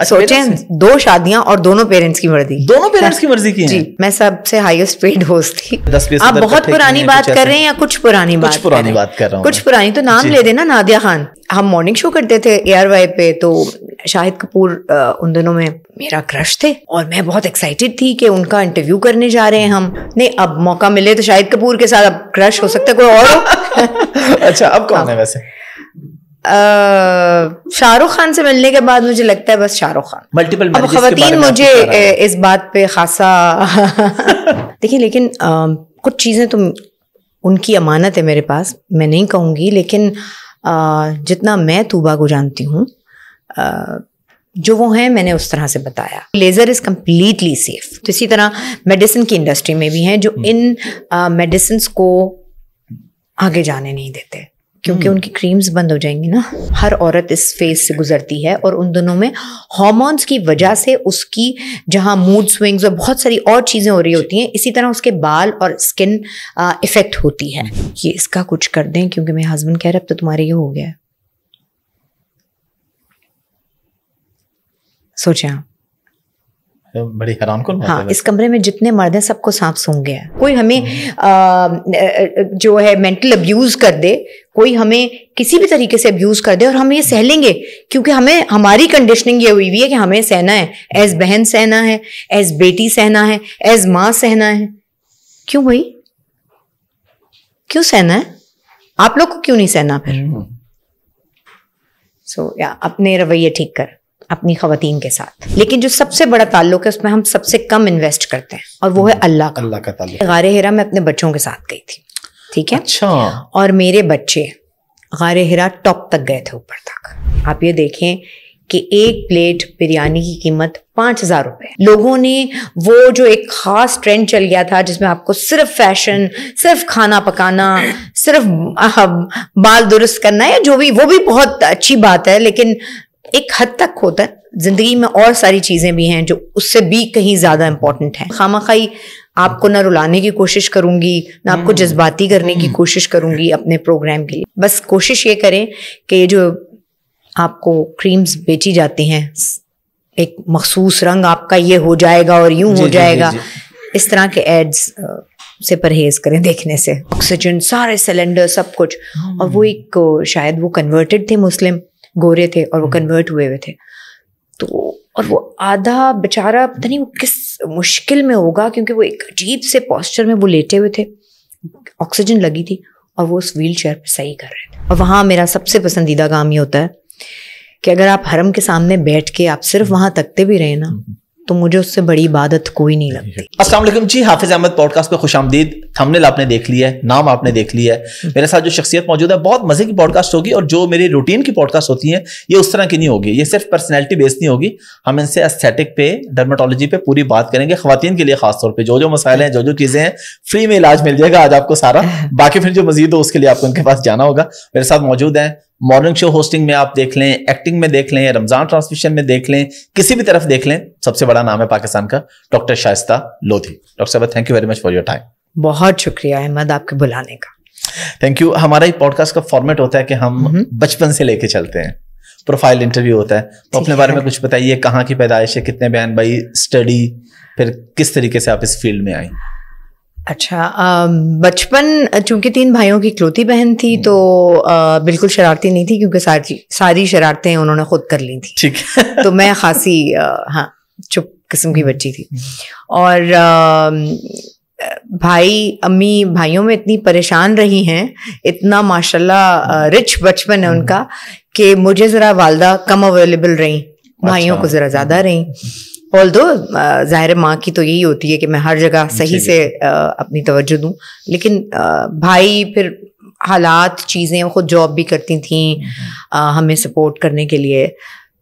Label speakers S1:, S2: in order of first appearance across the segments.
S1: अच्छा, सोचें दो शादियां और दोनों पेरेंट्स की मर्जी दोनों पेरेंट्स की मर्जी की जी मैं सबसे हाईएस्ट पेड होस्ट थी
S2: आप बहुत पुरानी बात कर रहे हैं या कुछ पुरानी कुछ बात पुरानी बात कर रहा हूँ कुछ पुरानी तो नाम ले
S1: देना नादिया खान हम मॉर्निंग शो करते थे ए पे तो शाहिद कपूर उन दोनों में मेरा क्रश थे और मैं बहुत एक्साइटेड थी कि उनका इंटरव्यू करने जा रहे हैं हम नहीं अब मौका मिले तो शाहिद कपूर के साथ अब क्रश हो सकता है कोई और
S2: अच्छा अब कौन है हाँ। वैसे
S1: शाहरुख खान से मिलने के बाद मुझे लगता है बस शाहरुख खान
S2: मल्टीपल अब खातन मुझे
S1: इस बात पे खासा देखिए लेकिन आ, कुछ चीज़ें तो उनकी अमानत है मेरे पास मैं नहीं कहूंगी लेकिन आ, जितना मैं तूबा को जानती हूँ जो वो हैं मैंने उस तरह से बताया लेज़र इज़ कम्प्लीटली सेफ तो इसी तरह मेडिसिन की इंडस्ट्री में भी हैं जो हम्म। इन मेडिसिन को आगे जाने नहीं देते क्योंकि हम्म। उनकी क्रीम्स बंद हो जाएंगी ना हर औरत इस फेज से गुजरती है और उन दोनों में हॉर्मोन्स की वजह से उसकी जहाँ मूड स्विंग्स और बहुत सारी और चीज़ें हो रही होती हैं इसी तरह उसके बाल और स्किन इफ़ेक्ट होती है हम्म। ये इसका कुछ कर दें क्योंकि मेरे हस्बैंड कह रहे अब तो तुम्हारे ये हो गया सोचें आप
S2: बड़ी हैरान कर हाँ इस
S1: कमरे में जितने मर्द हैं सबको सांप सूंघ गया कोई हमें हम्म। आ, जो है मेंटल अब्यूज कर दे कोई हमें किसी भी तरीके से अब्यूज कर दे और हम ये सह लेंगे क्योंकि हमें हमारी कंडीशनिंग ये हुई हुई है कि हमें सहना है एज बहन सहना है एज बेटी सहना है एज माँ सहना है क्यों भाई क्यों सहना है आप लोग को क्यों नहीं सहना फिर सो हम्म। so, या अपने रवैये ठीक कर अपनी खातन के साथ लेकिन जो सबसे बड़ा ताल्लुक है उसमें हम सबसे कम इन्वेस्ट करते हैं और वो है हम्म। अल्लाह का अल्लाह का ताल्लुक गारे हिरा मैं अपने बच्चों के साथ गई थी ठीक है अच्छा और मेरे बच्चे गारे हेरा टॉप तक गए थे ऊपर तक आप ये देखें कि एक प्लेट बिरयानी की कीमत पाँच हज़ार रुपये लोगों ने वो जो एक ख़ास ट्रेंड चल गया था जिसमें आपको सिर्फ फैशन सिर्फ खाना पकाना सिर्फ बाल दुरुस्त करना या जो भी वो भी बहुत अच्छी बात है लेकिन एक हद तक होता है ज़िंदगी में और सारी चीज़ें भी हैं जो उससे भी कहीं ज़्यादा इंपॉर्टेंट है खामा खाई आपको ना रुलाने की कोशिश करूंगी ना आपको हम्म। जज्बाती करने की हम्म। कोशिश करूंगी अपने प्रोग्राम के लिए बस कोशिश ये करें कि ये जो आपको क्रीम्स बेची जाती हैं एक मखसूस रंग आपका ये हो जाएगा और यूं हो जाएगा जी, जी, जी। इस तरह के एड्स से परहेज करें देखने से ऑक्सीजन सारे सिलेंडर सब कुछ और वो हम्म। एक शायद वो कन्वर्टेड थे मुस्लिम गोरे थे और वो कन्वर्ट हम्म। हुए हुए थे तो और वो आधा बेचारा पता नहीं वो किस मुश्किल में होगा क्योंकि वो एक अजीब से पॉस्चर में वो लेटे हुए थे ऑक्सीजन लगी थी और वो उस व्हील चेयर पर सही कर रहे थे और वहाँ मेरा सबसे पसंदीदा काम ये होता है कि अगर आप हरम के सामने बैठ के आप सिर्फ वहाँ तकते भी रहे ना हम्म। तो मुझे उससे बड़ी इबादत कोई नहीं लगती
S2: असल जी हाफिज अहमद पॉडकास्ट पर खुश आमदीद थंबनेल आपने देख लिया है नाम आपने देख लिया है मेरे साथ जो शख्सियत मौजूद है बहुत मजे की पॉडकास्ट होगी और जो मेरी रूटीन की पॉडकास्ट होती है ये उस तरह की नहीं होगी ये सिर्फ पर्सनैलिटी बेस्ड नहीं होगी हम इनसे एस्थेटिक पे डर्माटोलॉजी पे पूरी बात करेंगे खातन के लिए खासतौर पर जो जो मसाइल हैं जो जो चीज़ें हैं फ्री में इलाज मिल जाएगा आज आपको सारा बाकी फिर जो मजीद हो उसके लिए आपको उनके पास जाना होगा मेरे साथ मौजूद है मॉर्निंग शो होस्टिंग में आप देख लें एक्टिंग में देख लें रमजान ट्रांसमिशन में देख लें किसी भी तरफ देख लें सबसे बड़ा नाम है पाकिस्तान का डॉक्टर शाइस्ता लोधी डॉक्टर साहब thank you very much for your time
S1: बहुत शुक्रिया अहमद आपके बुलाने का
S2: थैंक यू हमारा पॉडकास्ट का फॉर्मेट होता है कि हम हम्म। बचपन से लेके चलते हैं प्रोफाइल इंटरव्यू होता है तो अपने बारे में कुछ बताइए कहाँ की पैदाइश है कितने बहन भाई स्टडी फिर किस तरीके से आप इस फील्ड में आई
S1: अच्छा बचपन चूंकि तीन भाइयों की इकलौती बहन थी हम्म। तो आ, बिल्कुल शरारती नहीं थी क्योंकि सारी सारी शरारतें उन्होंने खुद कर ली थी ठीक तो मैं खासी हाँ चुप किस्म की हम्म। बच्ची थी और आ, भाई अम्मी भाइयों में इतनी परेशान रही हैं इतना माशाल्लाह रिच बचपन है उनका कि मुझे ज़रा वालदा कम अवेलेबल रहीं भाइयों अच्छा। को ज़रा ज़्यादा रही ऑल दो ज़ाहिर माँ की तो यही होती है कि मैं हर जगह सही से आ, अपनी तवज्जो दूँ लेकिन आ, भाई फिर हालात चीज़ें खुद जॉब भी करती थी आ, हम्म। हमें सपोर्ट करने के लिए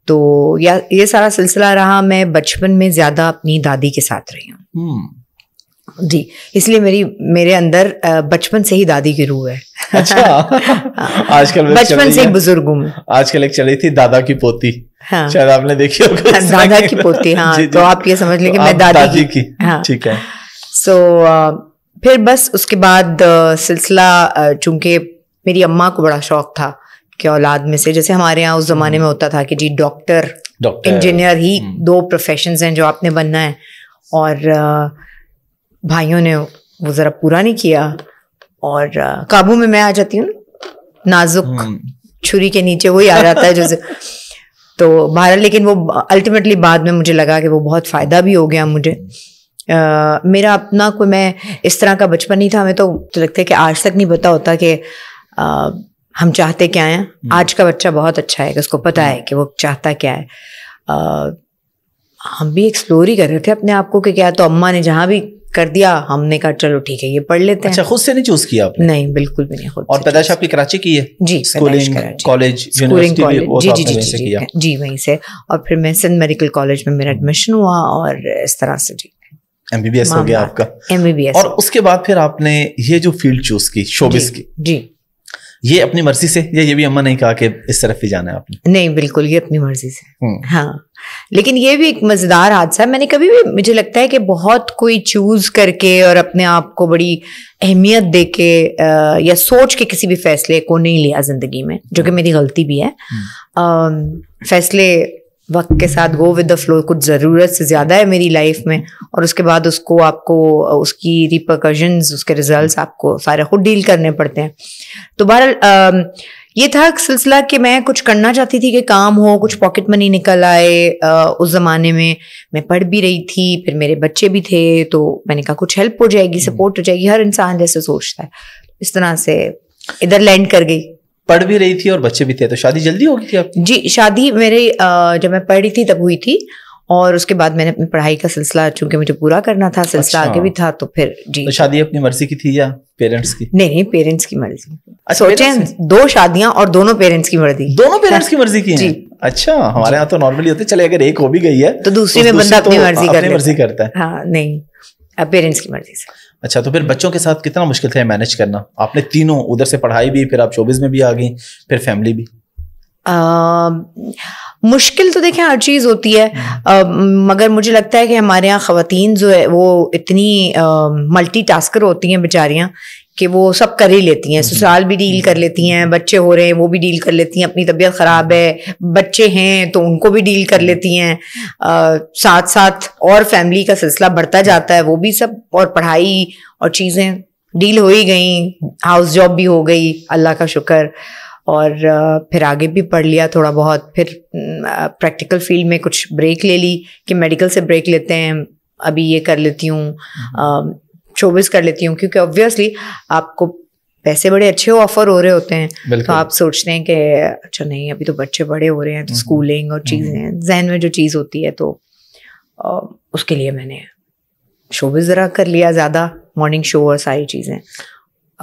S1: तो या ये सारा सिलसिला रहा मैं बचपन में ज़्यादा अपनी दादी के साथ रही हूँ हम्म। जी इसलिए मेरी मेरे अंदर बचपन से ही दादी की रूह है अच्छा हाँ।
S2: आजकल बचपन से ही बुजुर्ग हूँ आजकल एक चली थी दादा की पोती हाँ। शायद आपने देखी हो हाँ, दादा की पोती हाँ जी, तो जी, तो आप
S1: ये समझ लें कि तो मैं दादी, दादी की, की हाँ ठीक है सो so, फिर बस उसके बाद सिलसिला चूंकि मेरी अम्मा को बड़ा शौक था कि औलाद में से जैसे हमारे यहाँ उस जमाने हम्म। में होता था कि जी डॉक्टर इंजीनियर ही हम्म। दो प्रोफेशन हैं जो आपने बनना है और भाइयों ने वो ज़रा पूरा नहीं किया और काबू में मैं आ जाती हूँ नाजुक हम्म। छुरी के नीचे वही आ जाता है जो तो बाहर लेकिन वो अल्टीमेटली बाद में मुझे लगा कि वो बहुत फ़ायदा भी हो गया मुझे आ, मेरा अपना कोई मैं इस तरह का बचपन नहीं था हमें तो, तो लगता है कि आज तक नहीं पता होता कि आ, हम चाहते क्या हैं हम्म। आज का बच्चा बहुत अच्छा है कि उसको पता हम्म। है कि वो चाहता क्या है आ, हम भी एक्सप्लोर ही कर रहे थे अपने आप को कि क्या तो अम्मा ने जहाँ भी कर दिया हमने कहा चलो ठीक है ये पढ़ लेते अच्छा, हैं अच्छा खुद से नहीं चूज किया आपने नहीं बिल्कुल भी नहीं खुद
S2: और पैदाश आपकी कराची की है जी स्कूलिंग कॉलेज तो जी जी जी जी
S1: जी वहीं से और फिर मैं सिंध मेडिकल कॉलेज में मेरा एडमिशन हुआ और इस तरह से जी
S2: एमबीबीएस हो गया आपका एमबीबीएस और उसके बाद फिर आपने ये जो फील्ड चूज की शोबिस की जी ये अपनी मर्जी से या ये भी अम्मा नहीं कहा कि इस तरफ भी जाना है आपने
S1: नहीं बिल्कुल ये अपनी मर्जी से हम्म। हाँ लेकिन ये भी एक मज़ेदार हादसा है मैंने कभी भी मुझे लगता है कि बहुत कोई चूज़ करके और अपने आप को बड़ी अहमियत दे के या सोच के किसी भी फैसले को नहीं लिया ज़िंदगी में जो कि हम्म। मेरी गलती भी है आ, हम्म। फैसले वक्त के साथ गो विद द फ्लो कुछ ज़रूरत से ज़्यादा है मेरी लाइफ में और उसके बाद उसको आपको उसकी रिप्रकशंस उसके रिजल्ट्स आपको सारे खुद डील करने पड़ते हैं तो बहर ये था सिलसिला कि मैं कुछ करना चाहती थी कि काम हो कुछ पॉकेट मनी निकल आए उस ज़माने में मैं पढ़ भी रही थी फिर मेरे बच्चे भी थे तो मैंने कहा कुछ हेल्प हो जाएगी सपोर्ट हो जाएगी हर इंसान जैसे सोचता है इस तरह से इधर लैंड कर गई
S2: पढ़ भी रही थी और बच्चे भी थे तो शादी जल्दी हो गई थी
S1: आपकी जी शादी मेरे जब मैं पढ़ी थी तब हुई थी और उसके बाद मैंने अपनी पढ़ाई का सिलसिला चूंकि मुझे पूरा करना था सिलसिला अच्छा। आगे भी था तो फिर
S2: जी तो शादी अपनी मर्जी की थी या पेरेंट्स की
S1: नहीं नहीं पेरेंट्स की मर्जी अच्छा, दो शादियां और दोनों पेरेंट्स की मर्जी दोनों पेरेंट्स की मर्जी की जी
S2: अच्छा हमारे यहाँ तो नॉर्मली होते चले अगर एक हो भी गई है तो दूसरी में बंदा अपनी तो मर्जी करता है
S1: हाँ, नहीं पेरेंट्स की मर्जी से
S2: अच्छा तो फिर बच्चों के साथ कितना मुश्किल था मैनेज करना आपने तीनों उधर से पढ़ाई भी फिर आप चौबीस में भी आ गई फिर फैमिली भी
S1: आ, मुश्किल तो देखें हर चीज़ होती है आ, मगर मुझे लगता है कि हमारे यहाँ ख़वान जो है वो इतनी मल्टी टास्कर होती हैं बेचारियाँ कि वो सब कर ही लेती हैं ससुराल भी डील कर लेती हैं बच्चे हो रहे हैं वो भी डील कर लेती हैं अपनी तबीयत ख़राब है बच्चे हैं तो उनको भी डील कर लेती हैं साथ साथ और फैमिली का सिलसिला बढ़ता जाता है वो भी सब और पढ़ाई और चीज़ें डील हो ही गई हाउस जॉब भी हो गई अल्लाह का शुक्र और फिर आगे भी पढ़ लिया थोड़ा बहुत फिर प्रैक्टिकल फील्ड में कुछ ब्रेक ले ली कि मेडिकल से ब्रेक लेते हैं अभी ये कर लेती हूँ हम्म। शोबिस कर लेती हूँ क्योंकि ऑब्वियसली आपको पैसे बड़े अच्छे ऑफर हो रहे होते हैं तो आप सोचते हैं कि अच्छा नहीं अभी तो बच्चे बड़े हो रहे हैं तो स्कूलिंग हम्म। और हम्म। चीज़ें जहन में जो चीज़ होती है तो उसके लिए मैंने शोबिस ज़रा कर लिया ज़्यादा मॉर्निंग शो और सारी चीज़ें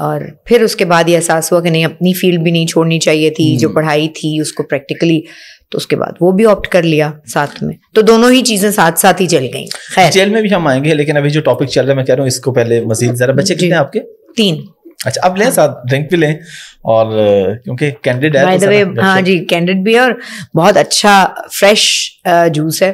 S1: और फिर उसके बाद ये एहसास हुआ कि नहीं अपनी फील्ड भी नहीं छोड़नी चाहिए थी जो हम्म। पढ़ाई थी उसको प्रैक्टिकली तो उसके बाद वो भी ऑप्ट कर लिया साथ में तो दोनों ही चीजें साथ साथ ही चल गई
S2: जेल में भी हम आएंगे लेकिन अभी जो टॉपिक चल रहा है मैं कह रहा हूँ इसको पहले मजीद जरा बच्चे कितने आपके तीन अच्छा अब लें साथ ड्रिंक भी लें और क्योंकि कैंडिड है तो वे, हाँ जी
S1: कैंडिड भी है और बहुत अच्छा फ्रेश जूस है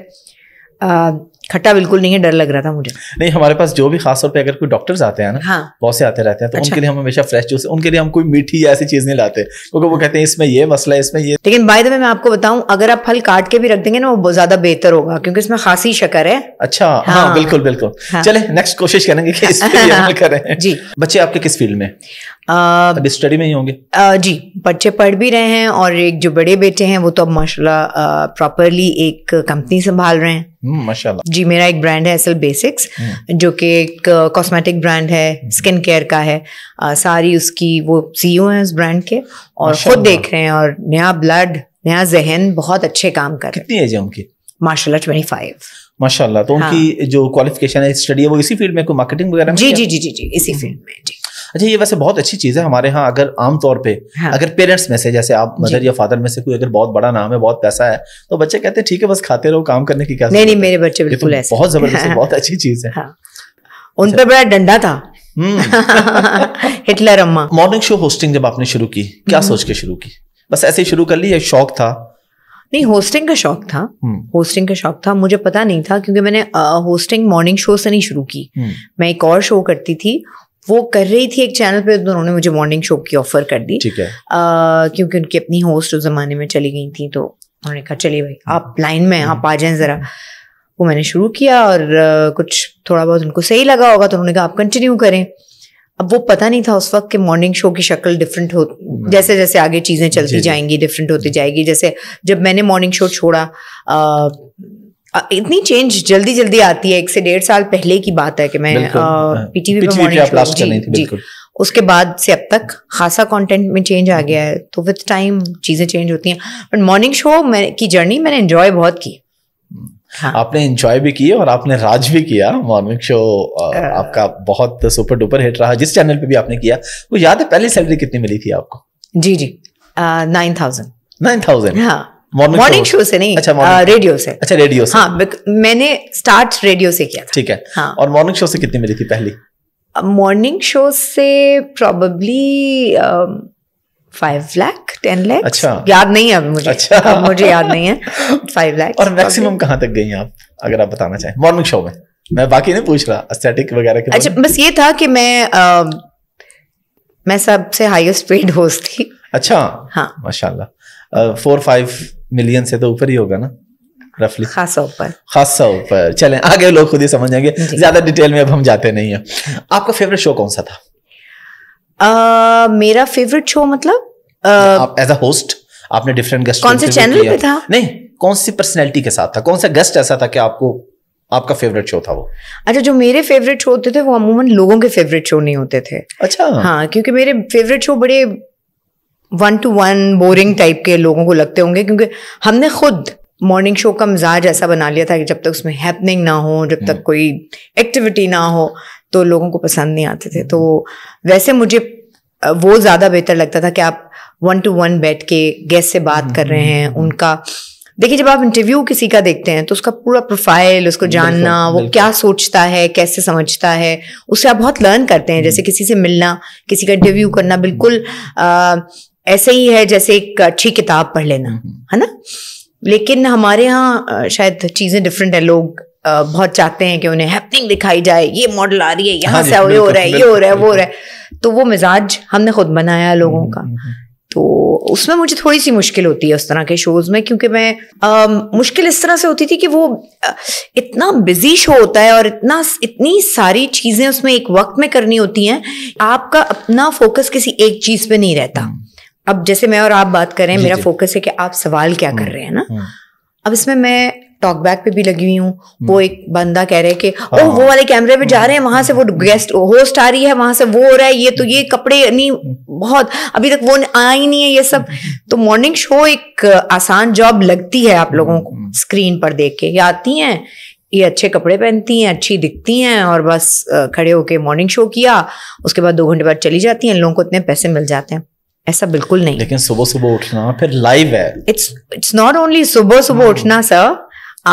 S1: खट्टा बिल्कुल नहीं है डर लग रहा था मुझे
S2: नहीं हमारे पास जो भी खासतौर पे अगर कोई डॉक्टर्स आते हैं ना हाँ। बहुत से आते रहते हैं तो अच्छा। उनके लिए हम हमेशा फ्रेश जूस उनके लिए हम कोई मीठी ऐसी चीज नहीं लाते क्योंकि वो कहते हैं इसमें ये मसला है इसमें ये लेकिन बाय द वे मैं
S1: आपको बताऊं अगर आप फल काट के भी रख देंगे ना वो ज्यादा बेहतर होगा क्योंकि इसमें खासी शकर है
S2: अच्छा हाँ, हाँ। बिल्कुल बिल्कुल हाँ। चले नेक्स्ट कोशिश करेंगे कि इस करें जी बच्चे आपके किस फील्ड में अभी स्टडी में
S1: ही होंगे जी बच्चे पढ़ भी रहे हैं और एक जो बड़े बेटे हैं वो तो अब माशाल्लाह प्रॉपरली एक कंपनी संभाल रहे हैं हम्म, माशाल्लाह जी मेरा एक ब्रांड है असल बेसिक्स हम्म। जो कि एक कॉस्मेटिक ब्रांड है स्किन हम्म। केयर का है आ, सारी उसकी वो सीईओ हैं उस ब्रांड के और खुद देख रहे हैं और नया ब्लड नया
S2: जहन बहुत अच्छे काम कर रहे हैं कितनी एज है उनकी माशाल्लाह ट्वेंटी फाइव माशाल्लाह तो उनकी हाँ। जो क्वालिफिकेशन है स्टडी है वो इसी फील्ड में कोई मार्केटिंग वगैरह जी जी जी जी जी इसी फील्ड में जी अच्छा ये वैसे बहुत अच्छी चीज़ है हमारे यहाँ अगर आमतौर पे हाँ। अगर पेरेंट्स में से जैसे आप मदर या फादर में से कोई अगर बहुत बड़ा नाम है बहुत पैसा है तो बच्चे कहते हैं ठीक है बस खाते रहो काम करने की क्या नहीं नहीं मेरे
S1: बच्चे तो बिल्कुल ऐसे बहुत जबरदस्त बहुत
S2: अच्छी चीज़ है हाँ। उन पर अच्छा। बड़ा डंडा था हम्म। हिटलर अम्मा मॉर्निंग शो होस्टिंग जब आपने शुरू की क्या हम्म। सोच के शुरू की बस ऐसे शुरू कर ली या शौक था
S1: नहीं होस्टिंग का शौक था होस्टिंग हम्म। का शौक था मुझे पता नहीं था क्योंकि मैंने होस्टिंग मॉर्निंग शो से नहीं शुरू की मैं एक और शो करती थी वो कर रही थी एक चैनल पे तो उन्होंने मुझे मॉर्निंग शो की ऑफर कर दी ठीक है क्योंकि उनकी अपनी होस्ट उस जमाने में चली गई थी तो उन्होंने कहा चलिए भाई आप लाइन में आप आ जाएं ज़रा वो मैंने शुरू किया और कुछ थोड़ा बहुत उनको सही लगा होगा तो उन्होंने कहा आप कंटिन्यू करें अब वो पता नहीं था उस वक्त के मॉर्निंग शो की शक्ल डिफरेंट हो जैसे जैसे आगे चीज़ें चलती जाएंगी डिफरेंट होती जाएगी जैसे जब मैंने मॉर्निंग शो छोड़ा इतनी चेंज जल्दी जल्दी आती है एक से डेढ़ साल पहले की बात है कि मैं पीटीवी हाँ। पे मॉर्निंग जी उसके बाद से अब तक खासा कंटेंट में चेंज आ हाँ। गया है तो विद टाइम चीजें चेंज होती हैं बट मॉर्निंग
S2: शो की जर्नी मैंने एंजॉय बहुत की हाँ. आपने एंजॉय भी किया और आपने राज भी किया मॉर्निंग शो आपका बहुत सुपर डुपर हिट रहा जिस चैनल पे भी आपने किया वो याद है पहली सैलरी कितनी मिली थी आपको जी जी नाइन थाउजेंड नाइन थाउजेंड हाँ मॉर्निंग शो से नहीं अच्छा आ, रेडियो uh, से अच्छा रेडियो से हाँ
S1: मैंने स्टार्ट रेडियो से किया
S2: ठीक है हाँ और मॉर्निंग शो से कितनी मिली थी पहली
S1: मॉर्निंग uh, शो से probably five lakh ten lakh अच्छा याद नहीं है मुझे अच्छा मुझे याद नहीं
S2: है फाइव लाख और मैक्सिमम कहाँ तक गई आप अगर आप बताना चाहें मॉर्निंग शो में मैं बाकी नहीं पूछ रहा एस्थेटिक वगैरह के अच्छा बस ये था कि
S1: मैं um, मैं सबसे हाईएस्ट पेड होस्ट थी
S2: अच्छा हाँ माशाल्लाह फोर uh, फाइव मिलियन से तो ऊपर ही होगा ना रफली खासा ऊपर खासा ऊपर चले आगे लोग खुद ही समझ जाएंगे ज्यादा डिटेल में अब हम जाते नहीं है आपका फेवरेट शो कौन सा था आ, मेरा फेवरेट शो मतलब आप एज अ होस्ट आपने डिफरेंट गेस्ट कौन से चैनल पे था नहीं कौन सी पर्सनैलिटी के साथ था कौन सा गेस्ट ऐसा था कि आपको आपका फेवरेट शो था वो
S1: अच्छा जो मेरे फेवरेट शो होते थे वो अमूमन लोगों के फेवरेट शो नहीं होते थे अच्छा हाँ क्योंकि मेरे फेवरेट शो बड़े one to one boring type के लोगों को लगते होंगे क्योंकि हमने खुद मॉर्निंग शो का मिजाज ऐसा बना लिया था कि जब तक उसमें हैपनिंग ना हो जब तक हम्म। कोई एक्टिविटी ना हो तो लोगों को पसंद नहीं आते थे तो वैसे मुझे वो ज़्यादा बेहतर लगता था कि आप वन टू वन बैठ के गेस्ट से बात कर रहे हैं हम्म। उनका देखिए जब आप इंटरव्यू किसी का देखते हैं तो उसका पूरा प्रोफाइल उसको जानना वो क्या सोचता है कैसे समझता है उससे आप बहुत लर्न करते हैं जैसे हम्म। किसी से मिलना किसी का इंटरव्यू करना बिल्कुल आ, ऐसे ही है जैसे एक अच्छी किताब पढ़ लेना हम्म, हम्म। है ना लेकिन हमारे यहाँ शायद चीज़ें डिफरेंट है लोग बहुत चाहते हैं कि उन्हें हैपनिंग दिखाई जाए ये मॉडल आ रही है यहाँ हाँ से ये हो रहा है ये हो रहा है वो हो रहा है तो वो मिजाज हमने खुद बनाया लोगों हम्म, का तो उसमें मुझे थोड़ी सी मुश्किल होती है उस तरह के शोज में क्योंकि मैं आ, मुश्किल इस तरह से होती थी कि वो इतना बिजी शो होता है और इतना इतनी सारी चीजें उसमें एक वक्त में करनी होती हैं आपका अपना फोकस किसी एक चीज पे नहीं रहता अब जैसे मैं और आप बात कर रहे हैं मेरा फोकस है कि आप सवाल क्या कर हम्म, रहे हैं ना हम्म। अब इसमें मैं टॉक बैक पे भी लगी हुई हूँ वो हम्म। एक बंदा कह रहे है कि ओ हाँ, वो हाँ। वाले कैमरे पे जा रहे हैं वहां से वो गेस्ट होस्ट आ रही है वहां से वो हो रहा है ये तो ये कपड़े नहीं बहुत अभी तक वो आ ही नहीं है ये सब तो मॉर्निंग शो एक आसान जॉब लगती है आप लोगों को स्क्रीन पर देख के ये आती हैं ये अच्छे कपड़े पहनती हैं अच्छी दिखती हैं और बस खड़े होके मॉर्निंग शो किया उसके बाद दो घंटे बाद चली जाती हैं लोगों को इतने पैसे मिल जाते हैं
S2: ऐसा बिल्कुल नहीं लेकिन सुबह सुबह उठना फिर लाइव है इट्स
S1: इट्स नॉट ओनली सुबह सुबह hmm. उठना सर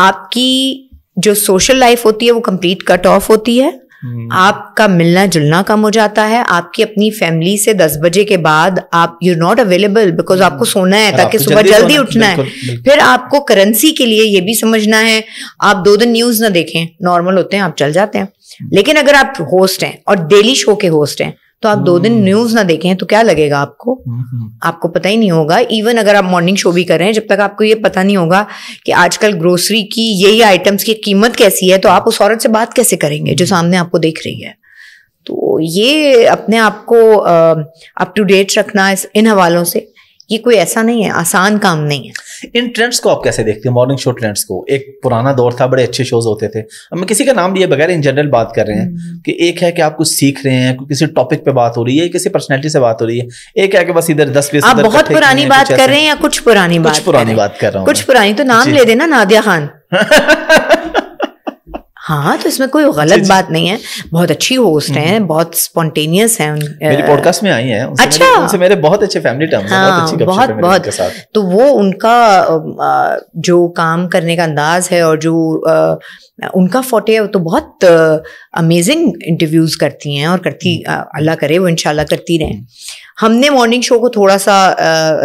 S1: आपकी जो सोशल लाइफ होती है वो कंप्लीट कट ऑफ होती है hmm. आपका मिलना जुलना कम हो जाता है आपकी अपनी फैमिली से दस बजे के बाद आप यू नॉट अवेलेबल बिकॉज आपको सोना है ताकि सुबह जल्दी, जल्दी उठना बिल्कुल, है बिल्कुल। फिर आपको करेंसी के लिए ये भी समझना है आप दो दिन न्यूज ना देखें नॉर्मल होते हैं आप चल जाते हैं hmm. लेकिन अगर आप होस्ट हैं और डेली शो के होस्ट हैं तो आप दो दिन न्यूज hmm. ना देखें तो क्या लगेगा आपको hmm. आपको पता ही नहीं होगा इवन अगर आप मॉर्निंग शो भी कर रहे हैं जब तक आपको ये पता नहीं होगा कि आजकल ग्रोसरी की ये आइटम्स की कीमत कैसी है तो आप उस औरत से बात कैसे करेंगे जो hmm. सामने आपको देख रही है तो ये अपने आप को अप टू डेट रखना इन हवालों से ये कोई ऐसा नहीं है आसान काम नहीं
S2: है इन ट्रेंड्स को आप कैसे देखते हैं मॉर्निंग शो ट्रेंड्स को एक पुराना दौर था बड़े अच्छे शोज होते थे मैं किसी का नाम लिए बगैर इन जनरल बात कर रहे हैं हम्म। कि एक है कि आप कुछ सीख रहे हैं किसी टॉपिक पे बात हो रही है किसी पर्सनैलिटी से बात हो रही है एक है कि बस इधर दस बीस आप बहुत पुरानी बात कर रहे हैं या
S1: कुछ पुरानी बात पुरानी बात
S2: कर रहा हूँ कुछ पुरानी तो नाम ले
S1: देना नादिया खान हाँ तो इसमें कोई गलत बात नहीं है बहुत अच्छी होस्ट हैं हम्म। बहुत स्पॉन्टेनियस हैं मेरी पॉडकास्ट में
S2: आई हैं अच्छा मेरे, उनसे मेरे बहुत अच्छे फैमिली टर्म्स हाँ, बहुत अच्छी बहुत बहुत साथ
S1: तो वो उनका जो काम करने का अंदाज है और जो उनका फोटे है तो बहुत अमेजिंग इंटरव्यूज करती हैं और करती हम्म। अल्लाह करे वो इनशाला करती रहें हम्म। हमने मॉर्निंग शो को थोड़ा सा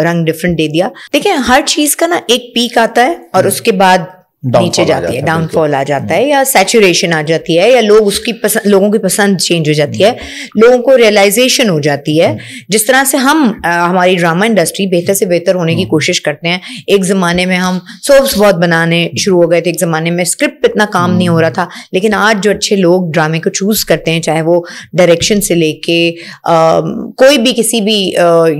S1: रंग डिफरेंट दे दिया देखें हर चीज़ का ना एक पीक आता है और उसके बाद नीचे जाती है डाउनफॉल आ जाता है हम्म। या सेचुरेशन आ जाती है या लोग उसकी पसंद लोगों की पसंद चेंज हो जाती है हम्म। लोगों को रियलाइजेशन हो जाती है हम्म। जिस तरह से हम आ, हमारी ड्रामा इंडस्ट्री बेहतर से बेहतर होने की कोशिश करते हैं एक ज़माने में हम सोप्स बहुत बनाने शुरू हो गए थे एक ज़माने में स्क्रिप्ट इतना काम नहीं हो रहा था लेकिन आज जो अच्छे लोग ड्रामे को चूज़ करते हैं चाहे वो डायरेक्शन से लेके कोई भी किसी भी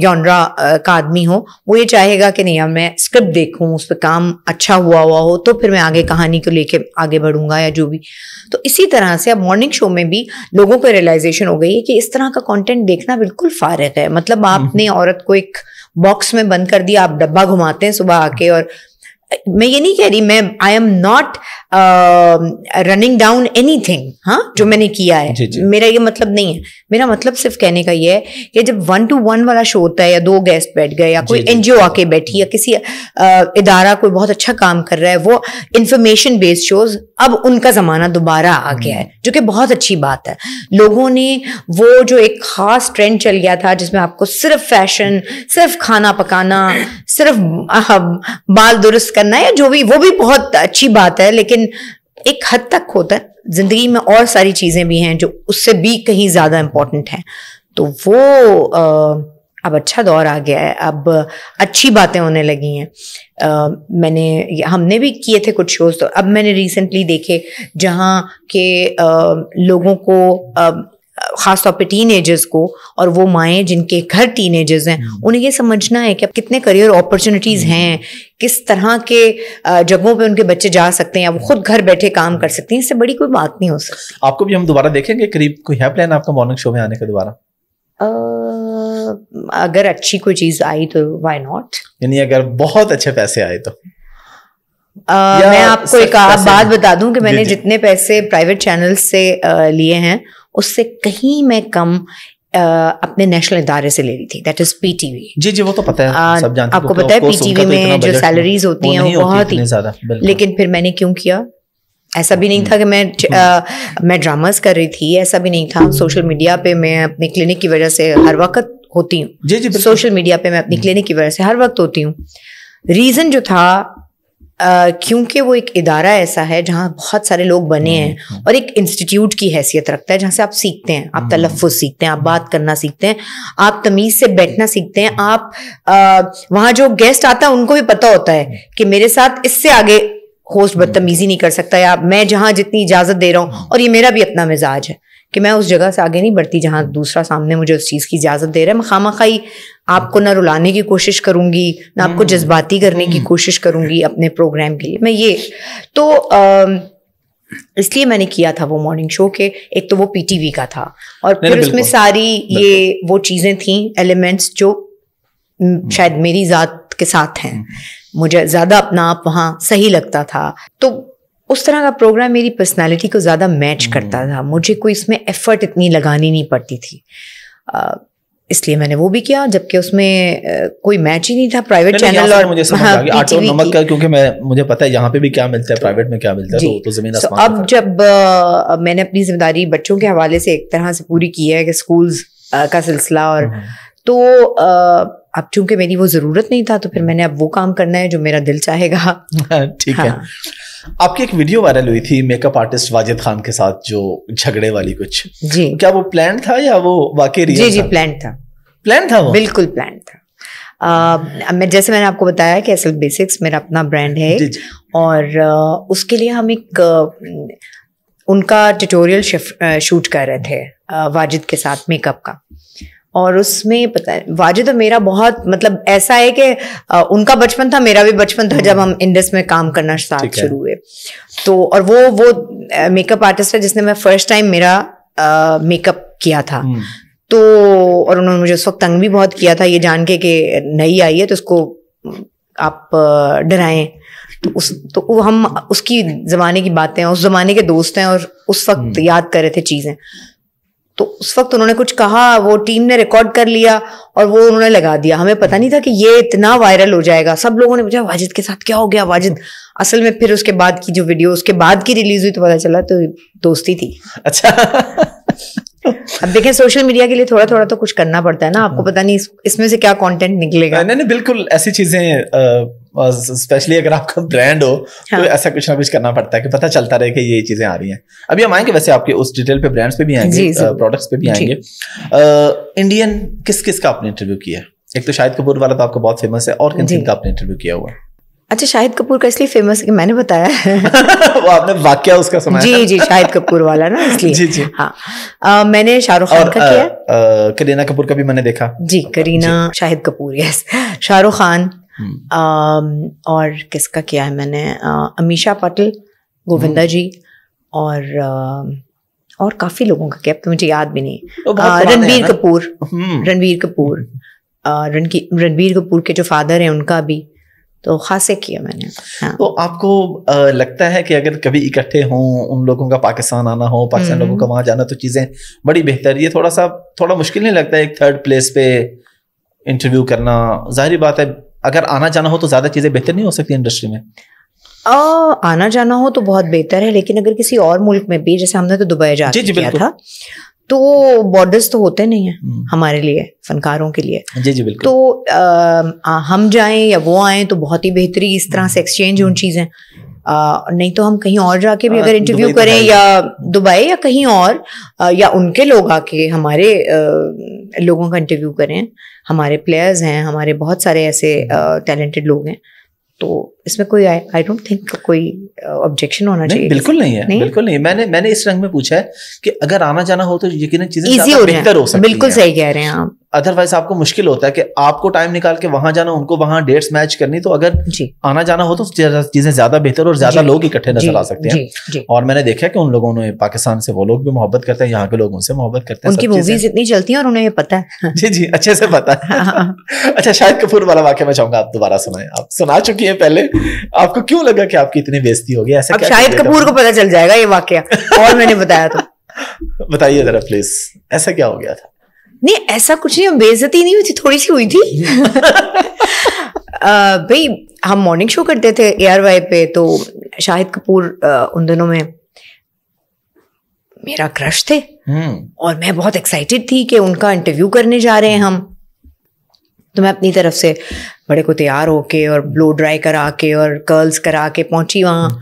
S1: यौनरा का आदमी हो वो ये चाहेगा कि नहीं मैं स्क्रिप्ट देखूँ उस पर काम अच्छा हुआ हुआ हो तो फिर मैं आगे कहानी को लेके आगे बढ़ूंगा या जो भी तो इसी तरह से अब मॉर्निंग शो में भी लोगों को रियलाइजेशन हो गई है कि इस तरह का कंटेंट देखना बिल्कुल फारग है मतलब आपने औरत को एक बॉक्स में बंद कर दिया आप डब्बा घुमाते हैं सुबह आके और मैं ये नहीं कह रही मैं I am not running down anything हाँ जो मैंने किया है जी जी। मेरा ये मतलब नहीं है मेरा मतलब सिर्फ कहने का ये है कि जब वन टू वन वाला शो होता है या दो गेस्ट बैठ गए या कोई एनजीओ आके बैठी या किसी इदारा कोई बहुत अच्छा काम कर रहा है वो इंफॉर्मेशन बेस्ड शोज अब उनका जमाना दोबारा आ गया है जो कि बहुत अच्छी बात है लोगों ने वो जो एक खास ट्रेंड चल गया था जिसमें आपको सिर्फ फैशन सिर्फ खाना पकाना सिर्फ बाल दुरुस्त करना है जो भी वो भी बहुत अच्छी बात है लेकिन एक हद तक होता है जिंदगी में और सारी चीज़ें भी हैं जो उससे भी कहीं ज़्यादा इंपॉर्टेंट हैं तो वो अब अच्छा दौर आ गया है अब अच्छी बातें होने लगी हैं मैंने हमने भी किए थे कुछ शोज़ तो अब मैंने रिसेंटली देखे जहाँ के लोगों को ख़ासतौर पे टीन को और वो माएँ जिनके घर टीन हैं हम्म। उन्हें ये समझना है कि अब कितने करियर अपॉर्चुनिटीज़ हम्म। हैं किस तरह के जगहों पे उनके बच्चे जा सकते हैं या वो खुद घर बैठे काम कर सकते हैं इससे बड़ी कोई बात नहीं हो
S2: सकती आपको भी हम दोबारा देखेंगे करीब कोई है प्लान आपका मॉर्निंग शो में आने का दोबारा
S1: अगर अच्छी कोई चीज़ आई तो वाई नॉट
S2: यानी अगर बहुत अच्छे पैसे आए तो
S1: आ, मैं आपको एक बात तो। बता दूं कि मैंने जितने पैसे प्राइवेट चैनल से लिए हैं उससे कहीं मैं कम Uh, अपने नेशनल इदारे से ले रही थी दैट इज पीटीवी जी जी वो तो पता है आ, सब जानते आपको पता है पीटीवी तो में जो सैलरीज होती हैं वो बहुत ही लेकिन फिर मैंने क्यों किया ऐसा भी नहीं हम्म। था कि मैं आ, हम्म। मैं ड्रामास कर रही थी ऐसा भी नहीं था सोशल मीडिया पे मैं अपने क्लिनिक की वजह से हर वक्त होती हूँ सोशल मीडिया पे मैं अपनी क्लिनिक हम्म। की वजह से हर वक्त होती हूँ रीज़न जो था क्योंकि वो एक इदारा ऐसा है जहाँ बहुत सारे लोग बने हम्म, हैं हम्म। और एक इंस्टीट्यूट की हैसियत रखता है जहाँ से आप सीखते हैं आप हम्म। तलफ़ सीखते हैं आप बात करना सीखते हैं आप तमीज़ से बैठना सीखते हैं आप वहाँ जो गेस्ट आता है उनको भी पता होता है कि मेरे साथ इससे आगे होस्ट बदतमीजी नहीं कर सकता या मैं जहाँ जितनी इजाज़त दे रहा हूँ और ये मेरा भी अपना मिजाज है कि मैं उस जगह से आगे नहीं बढ़ती जहाँ दूसरा सामने मुझे उस चीज़ की इजाज़त दे रहा है मैं खामा खाई आपको ना रुलाने की कोशिश करूंगी ना आपको हम्म। जज्बाती करने की हम्म। कोशिश करूंगी अपने प्रोग्राम के लिए मैं ये तो इसलिए मैंने किया था वो मॉर्निंग शो के एक तो वो पीटीवी का था और फिर उसमें सारी ये वो चीजें थी एलिमेंट्स जो हम्म। शायद मेरी जात के साथ हैं मुझे ज्यादा अपना आप वहाँ सही लगता था तो उस तरह का प्रोग्राम मेरी पर्सनालिटी को ज्यादा मैच करता था मुझे कोई इसमें एफर्ट इतनी लगानी नहीं पड़ती थी इसलिए मैंने वो भी किया जबकि उसमें कोई मैच ही नहीं था प्राइवेट चैनल और मुझे समझ हाँ, आ गया नमक का
S2: क्योंकि मैं मुझे पता है यहाँ पे भी क्या मिलता है प्राइवेट में क्या मिलता है तो, तो जमीन आसमान अब
S1: जब आ, मैंने अपनी जिम्मेदारी बच्चों के हवाले से एक तरह से पूरी की है कि स्कूल्स का सिलसिला और हम्म, हम्म। तो अब चूंकि मेरी वो ज़रूरत नहीं था तो फिर मैंने अब वो काम करना है जो मेरा दिल
S2: चाहेगा ठीक है हाँ। आपकी एक वीडियो वायरल हुई थी मेकअप आर्टिस्ट वाजिद खान के साथ जो झगड़े वाली कुछ जी क्या वो प्लान था या वो वाकई जी जी प्लान था
S1: प्लान था वो बिल्कुल प्लान था आ, मैं जैसे मैंने आपको बताया कि एस बेसिक्स मेरा अपना ब्रांड है जी जी। और आ, उसके लिए हम एक उनका ट्यूटोरियल शूट कर रहे थे वाजिद के साथ मेकअप का और उसमें पता है वाजिद और मेरा बहुत मतलब ऐसा है कि उनका बचपन था मेरा भी बचपन था जब हम्म। हम इंडस में काम करना स्टार्ट शुरू हुए तो और वो वो मेकअप आर्टिस्ट है जिसने मैं फर्स्ट टाइम मेरा मेकअप किया था हम्म। तो और उन्होंने मुझे उस वक्त तंग भी बहुत किया था ये जान के कि नई आई है तो उसको आप डराएं तो उस तो वो हम उसकी ज़माने की बातें उस ज़माने के दोस्त हैं और उस वक्त हम्म। याद कर रहे थे चीज़ें तो उस वक्त उन्होंने कुछ कहा वो टीम ने रिकॉर्ड कर लिया और वो उन्होंने लगा दिया हमें पता नहीं था कि ये इतना वायरल हो जाएगा सब लोगों ने पूछा वाजिद के साथ क्या हो गया वाजिद असल में फिर उसके बाद की जो वीडियो उसके बाद की रिलीज हुई तो पता चला तो दोस्ती थी अच्छा अब देखें सोशल मीडिया के लिए थोड़ा थोड़ा तो कुछ करना पड़ता है ना आपको हाँ। पता नहीं इसमें से क्या कंटेंट निकलेगा
S2: नहीं नहीं बिल्कुल ऐसी चीजें स्पेशली अगर आपका ब्रांड हो तो हाँ. तो ऐसा कुछ ना कुछ करना पड़ता है कि पता चलता रहे कि ये चीजें आ रही हैं अभी हम आएंगे वैसे आपके उस डिटेल पे ब्रांड्स पे भी आएंगे प्रोडक्ट्स पे भी आएंगे इंडियन किस किस का आपने इंटरव्यू किया एक तो शायद कपूर वाला तो आपका बहुत फेमस है और किन किन का आपने इंटरव्यू किया हुआ अच्छा
S1: शाहिद कपूर का इसलिए फेमस है कि मैंने बताया
S2: वो आपने वाक्य उसका सुनाया जी जी शाहिद
S1: कपूर वाला ना इसलिए जी जी हाँ आ, मैंने शाहरुख खान का किया
S2: करीना कपूर का भी मैंने देखा
S1: जी करीना शाहिद कपूर यस शाहरुख खान हम्म। और किसका किया है मैंने अमीशा पाटिल गोविंदा हम्म। जी और और काफी लोगों का किया तो मुझे याद भी नहीं रणबीर कपूर हम्म। रणबीर कपूर रणबीर कपूर के जो फादर हैं उनका भी तो खासे किए
S2: मैंने हाँ। तो आपको लगता है कि अगर कभी इकट्ठे हों उन लोगों का पाकिस्तान आना हो पाकिस्तान हम्म। लोगों का वहां जाना तो चीज़ें बड़ी बेहतर ये थोड़ा सा थोड़ा मुश्किल नहीं लगता है एक थर्ड प्लेस पे इंटरव्यू करना जाहिर बात है अगर आना जाना हो तो ज़्यादा चीज़ें बेहतर नहीं हो सकती इंडस्ट्री में
S1: आ, आना जाना हो तो बहुत बेहतर है लेकिन अगर किसी और मुल्क में भी जैसे हमने तो दुबई जा था तो बॉर्डर्स तो होते नहीं है हम्म। हमारे लिए फनकारों के लिए जी जी बिल्कुल तो आ, हम जाएं या वो आए तो बहुत ही बेहतरी इस तरह से एक्सचेंज हम्म। उन चीज़ें नहीं तो हम कहीं और जाके भी आ, हाँ, अगर इंटरव्यू तो करें या दुबई या कहीं और आ, या उनके लोग आके हमारे आ, लोगों का इंटरव्यू करें हमारे प्लेयर्स हैं हमारे बहुत सारे ऐसे टैलेंटेड हम्म। लोग हैं तो इसमें कोई आई डोंट थिंक कोई ऑब्जेक्शन uh, होना चाहिए बिल्कुल नहीं है नहीं? बिल्कुल
S2: नहीं मैंने मैंने इस रंग में पूछा है कि अगर आना जाना हो तो यकीन चीजें बेहतर हो सकती बिल्कुल
S1: सही कह रहे हैं आप
S2: अदरवाइज आपको मुश्किल होता है कि आपको टाइम निकाल के वहां जाना उनको वहां डेट्स मैच करनी तो अगर आना जाना हो तो चीजें ज्यादा बेहतर और ज्यादा लोग इकट्ठे नजर आ सकते हैं और मैंने देखा कि उन लोगों ने पाकिस्तान से वो लोग भी मोहब्बत करते हैं यहाँ के लोग उनसे मोहब्बत करते हैं उनकी मूवीज
S1: इतनी चलती है और उन्हें पता
S2: है जी जी अच्छे से पता है हाँ, हाँ। अच्छा शायद कपूर वाला वाक्य मैं चाहूंगा आप दोबारा सुनाए आप सुना चुकी है पहले आपको क्यों लगा कि आपकी इतनी बेजती होगी ऐसा शाहिद कपूर को
S1: पता चल जाएगा ये वाक्य और मैंने बताया था तो।
S2: बताइए जरा प्लीज ऐसा क्या हो गया था
S1: नहीं ऐसा कुछ नहीं बेजती नहीं हुई थी थोड़ी सी हुई थी भाई हम मॉर्निंग शो करते थे एयर वाई पे तो शाहिद कपूर उन दोनों में मेरा क्रश थे हम्म। और मैं बहुत एक्साइटेड थी कि उनका इंटरव्यू करने जा रहे हैं हम तो मैं अपनी तरफ से बड़े को तैयार होके और ब्लो ड्राई करा के और कर्ल्स करा के पहुंची वहां हम्म।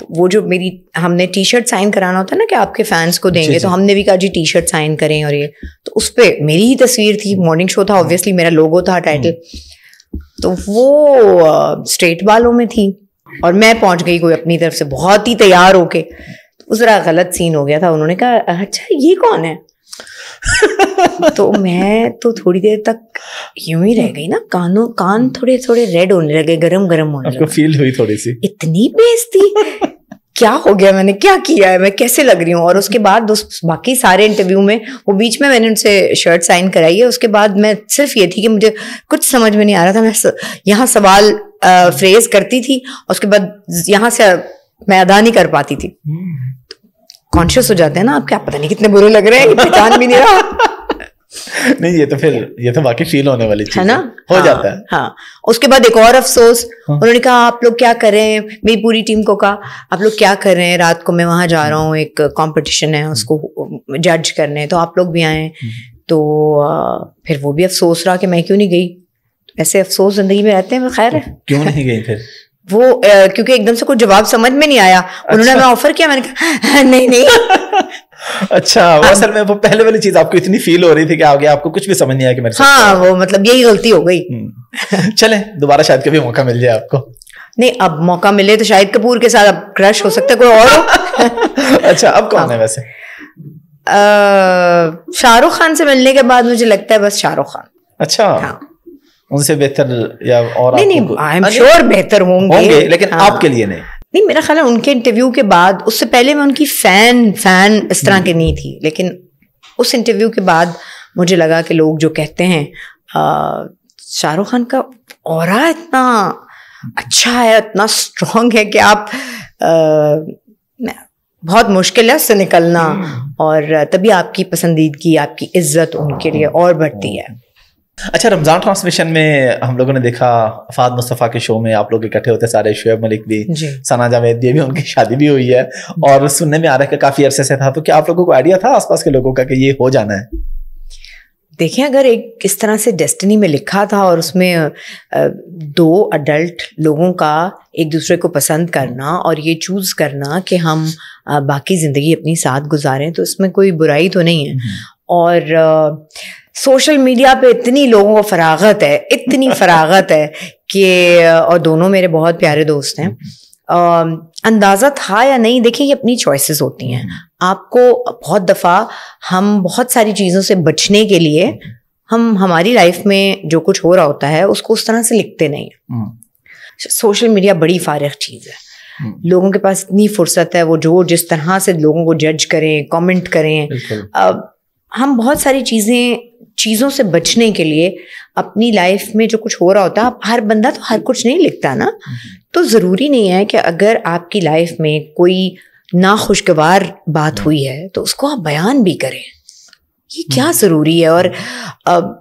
S1: तो वो जो मेरी हमने टी शर्ट साइन कराना होता है ना कि आपके फैंस को देंगे तो हमने भी कहा जी टी शर्ट साइन करें और ये तो उस पर मेरी ही तस्वीर थी मॉर्निंग शो था ऑब्वियसली हाँ। मेरा लोगो था टाइटल हाँ। तो वो स्ट्रेट बालों में थी और मैं पहुंच गई कोई अपनी तरफ से बहुत ही तैयार होके तो उस गलत सीन हो गया था उन्होंने कहा अच्छा ये कौन है तो मैं तो थोड़ी देर तक यूं ही रह गई ना कानों कान हम्म। थोड़े थोड़े रेड होने लगे गरम गरम होने लगे
S2: फील हुई थोड़ी सी
S1: इतनी बेइज्जती क्या हो गया मैंने क्या किया है मैं कैसे लग रही हूँ और उसके बाद उस बाकी सारे इंटरव्यू में वो बीच में मैंने उनसे शर्ट साइन कराई है उसके बाद मैं सिर्फ ये थी कि मुझे कुछ समझ में नहीं आ रहा था मैं यहाँ सवाल फ्रेज हम्म। करती थी उसके बाद यहाँ से मैं अदा नहीं कर पाती थी हम्म। कॉन्शियस हो जाते हैं ना आपके आप पता नहीं कितने बुरे लग रहे हैं पहचान भी नहीं रहा
S2: नहीं ये तो फिर ये तो बाकी फील होने वाली चीज है ना हो हाँ, जाता है
S1: हाँ उसके बाद एक और अफसोस हाँ। उन्होंने कहा आप लोग क्या कर रहे हैं मेरी पूरी टीम को कहा आप लोग क्या कर रहे हैं रात को मैं वहां जा रहा हूँ एक कंपटीशन है उसको जज करने तो आप लोग भी आए हम्म। तो फिर वो भी अफसोस रहा कि मैं क्यों नहीं गई ऐसे अफसोस जिंदगी में रहते हैं खैर
S2: क्यों नहीं गई फिर
S1: वो ए, क्योंकि एकदम से कुछ जवाब समझ में नहीं आया अच्छा। उन्होंने हमें ऑफर किया मैंने कहा हाँ, हाँ, नहीं नहीं
S2: अच्छा वो हाँ। असल में वो पहले वाली चीज आपको इतनी फील हो रही थी कि आगे आपको कुछ भी समझ नहीं आया कि मेरे हाँ वो मतलब यही गलती हो गई हम्म। चले दोबारा शायद कभी मौका मिल जाए आपको नहीं
S1: अब मौका मिले तो शाहिद कपूर के साथ अब क्रश हो सकता है कोई और
S2: अच्छा अब कौन है वैसे
S1: शाहरुख खान से मिलने के बाद मुझे लगता है बस शाहरुख खान
S2: अच्छा हाँ उनसे बेहतर या और नहीं नहीं आई एम श्योर बेहतर होंगे होंगे लेकिन हाँ। आपके लिए नहीं
S1: नहीं मेरा ख्याल उनके इंटरव्यू के बाद उससे पहले मैं उनकी फैन फैन इस तरह हम्म। की नहीं थी लेकिन उस इंटरव्यू के बाद मुझे लगा कि लोग जो कहते हैं शाहरुख खान का और इतना अच्छा है इतना स्ट्रांग है कि आप आ, बहुत मुश्किल है उससे निकलना हम्म। और तभी आपकी पसंदीदगी आपकी इज्जत उनके लिए और बढ़ती है
S2: अच्छा रमज़ान ट्रांसमिशन में हम लोगों ने देखा अफाद मुस्तफ़ा के शो में आप लोग इकट्ठे होते सारे शुएब मलिक भी सना जावेद भी अभी उनकी शादी भी हुई है और सुनने में आ रहा है काफ़ी अरसे से था तो क्या आप लोगों को आइडिया था आसपास के लोगों का कि ये हो जाना है
S1: देखें अगर एक इस तरह से डेस्टिनी में लिखा था और उसमें दो अडल्ट लोगों का एक दूसरे को पसंद करना और ये चूज़ करना कि हम बाकी ज़िंदगी अपनी साथ गुजारें तो इसमें कोई बुराई तो नहीं है हम्म। और सोशल मीडिया पे इतनी लोगों को फरागत है इतनी फरागत है कि और दोनों मेरे बहुत प्यारे दोस्त हैं अंदाज़ा था या नहीं देखिए ये अपनी चॉइसेस होती हैं हम्म। आपको बहुत दफ़ा हम बहुत सारी चीज़ों से बचने के लिए हम हमारी लाइफ में जो कुछ हो रहा होता है उसको उस तरह से लिखते नहीं सोशल मीडिया हम्म। बड़ी फारग चीज़ है हम्म। लोगों के पास इतनी फुर्सत है वो जो जिस तरह से लोगों को जज करें कमेंट करें हम बहुत सारी चीज़ें चीज़ों से बचने के लिए अपनी लाइफ में जो कुछ हो रहा होता है हर बंदा तो हर कुछ नहीं लिखता ना हम्म। तो ज़रूरी नहीं है कि अगर आपकी लाइफ में कोई नाखुशगवार बात हम्म। हुई है तो उसको आप बयान भी करें ये क्या हम्म। ज़रूरी है और अब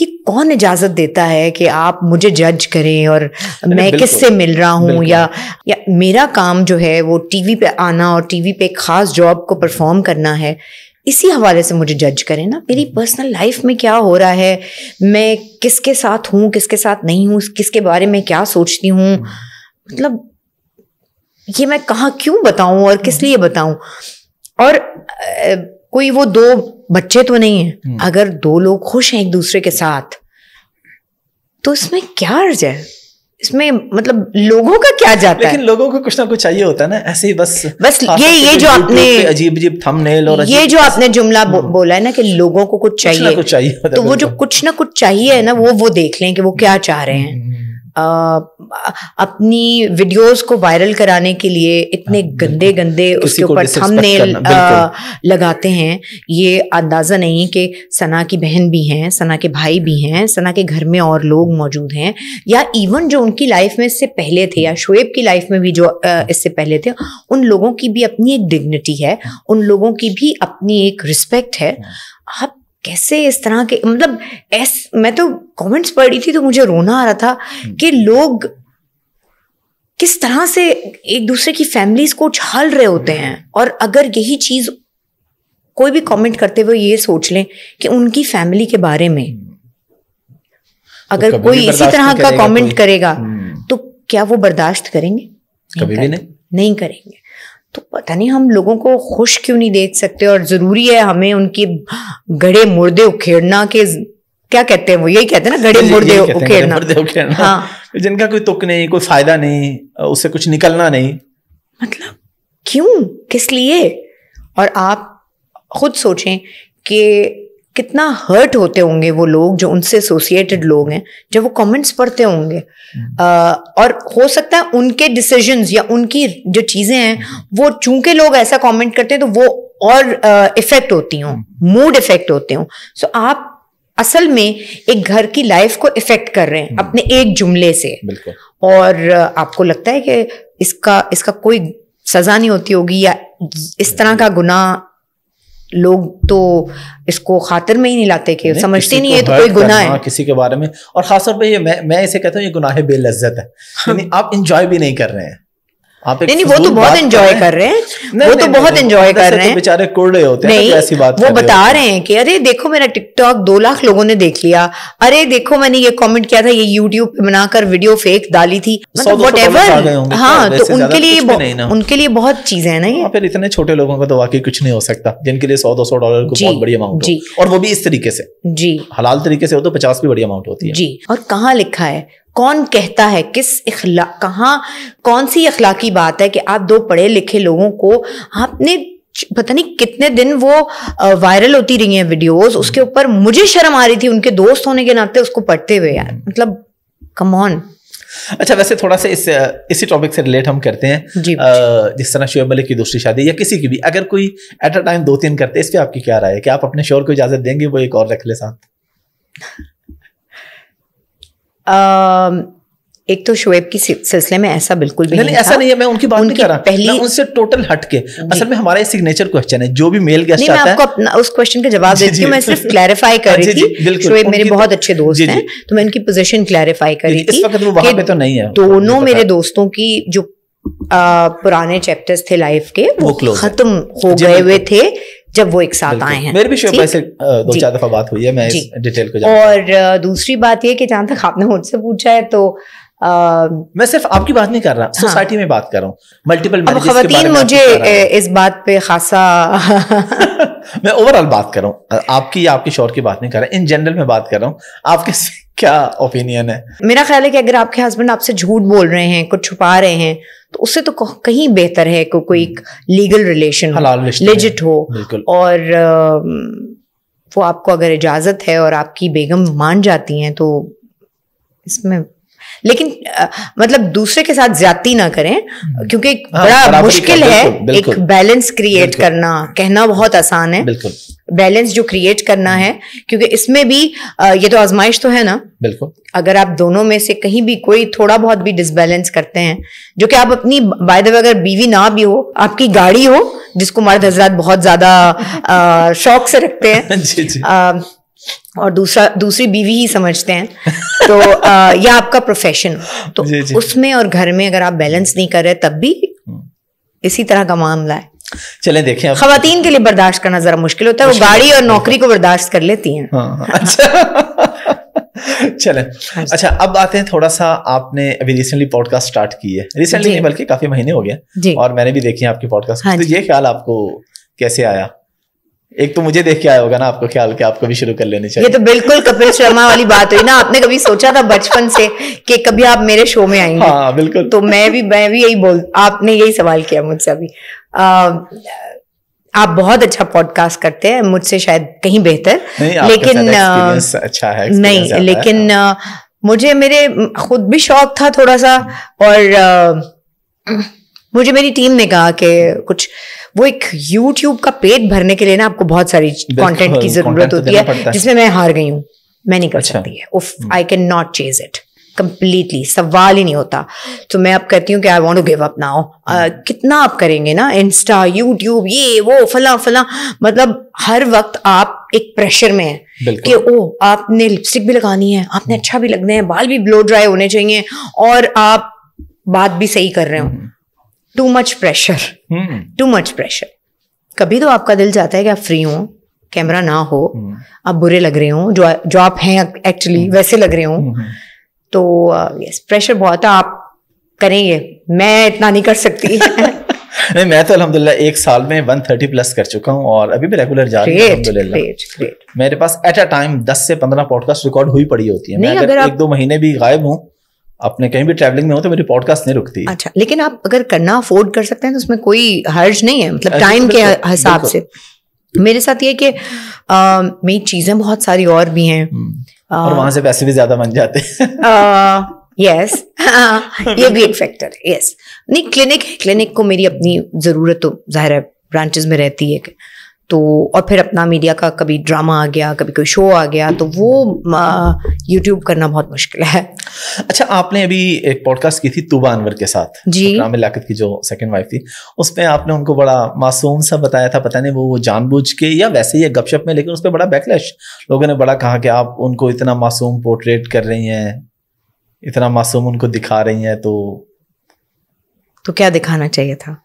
S1: ये कौन इजाज़त देता है कि आप मुझे जज करें और मैं किससे मिल रहा हूँ या या मेरा काम जो है वो टीवी पे आना और टीवी पे ख़ास जॉब को परफॉर्म करना है इसी हवाले से मुझे जज करें ना मेरी पर्सनल हम्म। लाइफ में क्या हो रहा है मैं किसके साथ हूँ किसके साथ नहीं हूँ किसके बारे में क्या सोचती हूँ हम्म। मतलब ये मैं कहाँ क्यों बताऊँ और किस हम्म। लिए बताऊँ और कोई वो दो बच्चे तो नहीं है अगर दो लोग खुश हैं एक दूसरे के साथ तो इसमें क्या अर्ज है इसमें मतलब लोगों का क्या जाता लेकिन है
S2: लोगों को कुछ ना कुछ चाहिए होता है ना ऐसे ही बस बस ये ये जो आपने अजीब अजीब थंबनेल और ये जो आपने
S1: जुमला बो, हम्म। बोला है ना कि लोगों को कुछ चाहिए कुछ, कुछ चाहिए तो वो जो कुछ ना कुछ चाहिए है ना वो वो देख लें कि वो क्या चाह रहे हैं हम्म। अपनी वीडियोस को वायरल कराने के लिए इतने हाँ, गंदे गंदे उसके ऊपर थंबनेल लगाते हैं ये अंदाज़ा नहीं कि सना की बहन भी हैं सना के भाई भी हैं सना के घर में और लोग मौजूद हैं या इवन जो उनकी लाइफ में इससे पहले थे या शुएब की लाइफ में भी जो इससे पहले थे उन लोगों की भी अपनी एक डिग्निटी है उन लोगों की भी अपनी एक रिस्पेक्ट है हाँ। आप कैसे इस तरह के मतलब एस, मैं तो कमेंट्स रही थी तो मुझे रोना आ रहा था हम्म। कि लोग किस तरह से एक दूसरे की फैमिलीज को छाल रहे होते हैं हम्म। और अगर यही चीज कोई भी कमेंट करते हुए ये सोच लें कि उनकी फैमिली के बारे में हम्म। अगर कोई इसी तरह का कमेंट करेगा तो।, तो क्या वो बर्दाश्त करेंगे कभी नहीं, भी नहीं नहीं करेंगे तो पता नहीं हम लोगों को खुश क्यों नहीं देख सकते और ज़रूरी है हमें उनके गड़े मुर्दे उखेड़ना के क्या
S2: कहते हैं वो यही कहते हैं ना गड़े मुर्दे उखेड़ना मुर्दे उखेड़ना हाँ जिनका कोई तुक नहीं कोई फायदा नहीं उससे कुछ निकलना नहीं मतलब क्यों किस लिए
S1: और आप खुद सोचें कि कितना हर्ट होते होंगे वो लोग जो उनसे एसोसिएटेड लोग हैं जब वो कमेंट्स पढ़ते होंगे आ, हम्म। और हो सकता है उनके डिसीजन या उनकी जो चीज़ें हैं वो चूंकि लोग ऐसा कमेंट करते हैं तो वो और इफेक्ट होती हों मूड हम्म। इफेक्ट होते हों सो आप असल में एक घर की लाइफ को इफेक्ट कर रहे हैं हम्म। अपने एक जुमले से और आपको लगता है कि इसका इसका कोई सजा नहीं होती होगी या इस तरह का गुनाह लोग तो इसको खातिर में ही नहीं लाते कि समझते नहीं है तो कोई गुनाह है
S2: किसी के बारे में और खासतौर पर ये मैं मैं इसे कहता हूँ ये गुनाह बेलज्जत है हाँ। आप इंजॉय भी नहीं कर रहे हैं आप नहीं, नहीं वो तो बहुत एंजॉय कर रहे हैं वो तो बहुत एंजॉय कर रहे तो हैं बेचारे होते हैं तो ऐसी बात वो बता रहे हैं
S1: कि अरे देखो मेरा टिकटॉक दो लाख लोगों ने देख लिया अरे देखो मैंने ये कमेंट किया था ये यूट्यूब पे बनाकर वीडियो फेक डाली थी मतलब वट एवर हाँ तो उनके लिए
S2: उनके लिए बहुत चीजें है ना ये फिर इतने छोटे लोगों का तो वाकई कुछ नहीं हो सकता जिनके लिए सौ दो सौ डॉलर को बहुत बड़ी अमाउंट और वो भी इस तरीके से जी हलाल तरीके से हो तो पचास भी बड़ी अमाउंट होती है जी
S1: और कहाँ लिखा है कौन कहता है किस इखला कहाँ कौन सी अखलाकी बात है कि आप दो पढ़े लिखे लोगों को आपने पता नहीं कितने दिन वो वायरल होती रही है वीडियोस उसके ऊपर मुझे शर्म आ रही थी उनके दोस्त होने के नाते उसको पढ़ते हुए यार हम्म। मतलब कम ऑन
S2: अच्छा वैसे थोड़ा सा इस इसी टॉपिक से रिलेट हम करते हैं जी, आ, जिस तरह शोएब मलिक की दूसरी शादी या किसी की भी अगर कोई एट अ टाइम दो तीन करते इस पर आपकी क्या राय है कि आप अपने शोर को इजाजत देंगे वो एक और रख ले साथ
S1: एक तो शोएब की सिलसिले में ऐसा बिल्कुल भी नहीं, नहीं नहीं ऐसा नहीं
S2: है मैं उनकी बात नहीं कर रहा मैं उनसे टोटल हटके असल में हमारा सिग्नेचर क्वेश्चन है जो भी मेल गेस्ट आता है मैं आपको अपना उस क्वेश्चन का जवाब देती हूँ मैं सिर्फ क्लैरिफाई कर रही थी शोएब मेरे बहुत अच्छे दोस्त हैं
S1: तो मैं उनकी पोजीशन क्लैरिफाई कर रही थी वहां पे तो नहीं है दोनों मेरे दोस्तों की जो पुराने चैप्टर्स थे लाइफ के वो खत्म हो गए हुए थे जब वो एक साथ आए हैं मेरे
S2: भी शिवपाई से दो चार दफा बात हुई है मैं इस डिटेल को
S1: और दूसरी बात ये कि जहां तक आपने मुझसे पूछा है तो आ, मैं सिर्फ
S2: आपकी बात नहीं कर रहा हाँ। सोसाइटी में बात कर रहा हूँ मल्टीपल खातन मुझे
S1: इस बात पे खासा
S2: मैं ओवरऑल बात कर रहा हूँ आपकी या आपके शोर की बात नहीं कर रहा इन जनरल में बात कर रहा हूँ आपके क्या ओपिनियन है
S1: मेरा ख्याल है कि अगर आपके हस्बैंड आपसे झूठ बोल रहे हैं कुछ छुपा रहे हैं तो उससे तो कहीं बेहतर है को कोई लीगल रिलेशन लेजिट हो और वो आपको अगर इजाजत है और आपकी बेगम मान जाती हैं तो इसमें लेकिन आ, मतलब दूसरे के साथ ज्यादती ना करें हम्म। क्योंकि हाँ, बड़ा मुश्किल है बिल्कुल, एक बैलेंस क्रिएट करना कहना बहुत आसान है बिल्कुल बैलेंस जो क्रिएट करना है क्योंकि इसमें भी ये तो आजमाइश तो है ना बिल्कुल अगर आप दोनों में से कहीं भी कोई थोड़ा बहुत भी डिसबैलेंस करते हैं जो कि आप अपनी बाय द वे अगर बीवी ना भी हो आपकी गाड़ी हो जिसको मर्द हजरात बहुत ज्यादा शौक से रखते हैं जी जी। आ, और दूसरा दूसरी बीवी ही समझते हैं तो आ, या आपका प्रोफेशन तो जी, जी, उसमें और घर में अगर आप बैलेंस नहीं कर रहे तब भी हम्म। इसी तरह का मामला है चले देखें खातन के लिए बर्दाश्त करना जरा मुश्किल होता है वो गाड़ी और नौकरी को बर्दाश्त कर लेती हैं
S2: चले हाँ, हाँ, हाँ। अच्छा अच्छा अब आते हैं थोड़ा सा आपने अभी रिसेंटली पॉडकास्ट स्टार्ट की है रिसेंटली नहीं बल्कि काफी महीने हो गए और मैंने भी देखी है आपकी पॉडकास्ट हाँ तो ये ख्याल आपको कैसे आया एक तो मुझे देख के आया होगा ना आपको ख्याल कि आपको भी शुरू कर लेने चाहिए ये तो बिल्कुल
S1: कपिल शर्मा वाली बात हुई ना आपने कभी सोचा था बचपन से कि कभी आप मेरे शो में आएंगे हाँ बिल्कुल तो मैं भी मैं भी यही बोल आपने यही सवाल किया मुझसे अभी आप बहुत अच्छा पॉडकास्ट करते हैं मुझसे शायद कहीं बेहतर लेकिन
S2: अच्छा है नहीं लेकिन
S1: हाँ। मुझे मेरे खुद भी शौक था थोड़ा सा और मुझे मेरी टीम ने कहा कि कुछ वो एक यूट्यूब का पेट भरने के लिए ना आपको बहुत सारी कंटेंट की जरूरत तो होती है जिसमें मैं हार गई हूँ मैं नहीं कर अच्छा। सकती है उफ I can not chase it completely सवाल ही नहीं होता तो मैं अब कहती हूँ कि I want to give up now कितना आप करेंगे ना इंस्टा यूट्यूब ये वो फला फला मतलब हर वक्त आप एक प्रेशर में है कि ओ आपने लिपस्टिक भी लगानी है आपने हम्म। अच्छा भी लगने हैं बाल भी ब्लो ड्राई होने चाहिए और आप बात भी सही कर रहे हो हम्म। Too much pressure too much pressure कभी तो आपका दिल चाहता है कि आप फ्री हो कैमरा ना हो hmm. आप बुरे लग रहे हो जो जो आप हैं एक्चुअली hmm. वैसे लग रहे हो hmm. तो यस प्रेशर बहुत है आप करेंगे मैं इतना नहीं कर सकती
S2: नहीं मैं तो अल्हम्दुलिल्लाह एक साल में वन थर्टी प्लस कर चुका हूँ और अभी भी रेगुलर जा रही हूँ मेरे पास एट अ टाइम दस से पंद्रह पॉडकास्ट रिकॉर्ड हुई पड़ी होती है मैं अगर, अगर आप... एक दो महीने भी गायब हूँ अपने कहीं भी ट्रैवलिंग में हो तो मेरी पॉडकास्ट नहीं रुकती अच्छा
S1: लेकिन आप अगर करना अफोर्ड कर सकते हैं तो उसमें कोई हर्ज नहीं है मतलब टाइम तो के हिसाब से मेरे साथ ये कि मेरी चीजें बहुत सारी और भी हैं
S2: हम्म। और वहां से पैसे भी ज्यादा बन जाते
S1: यस ये भी एक फैक्टर है यस नहीं क्लिनिक क्लिनिक को मेरी अपनी ज़रूरत तो जाहिर है ब्रांचेस में रहती है तो और फिर अपना मीडिया का कभी ड्रामा आ गया कभी कोई शो आ गया तो वो यूट्यूब करना बहुत मुश्किल है
S2: अच्छा आपने अभी एक पॉडकास्ट की थी तूबा अनवर के साथ जी तो लाकत की जो सेकंड वाइफ थी उसमें आपने उनको बड़ा मासूम सा बताया था पता नहीं वो वो जानबूझ के या वैसे ही गपशप में लेकिन उस पर बड़ा बैकलैश लोगों ने बड़ा कहा कि आप उनको इतना मासूम पोर्ट्रेट कर रही हैं इतना मासूम उनको दिखा रही हैं तो
S1: तो क्या दिखाना चाहिए था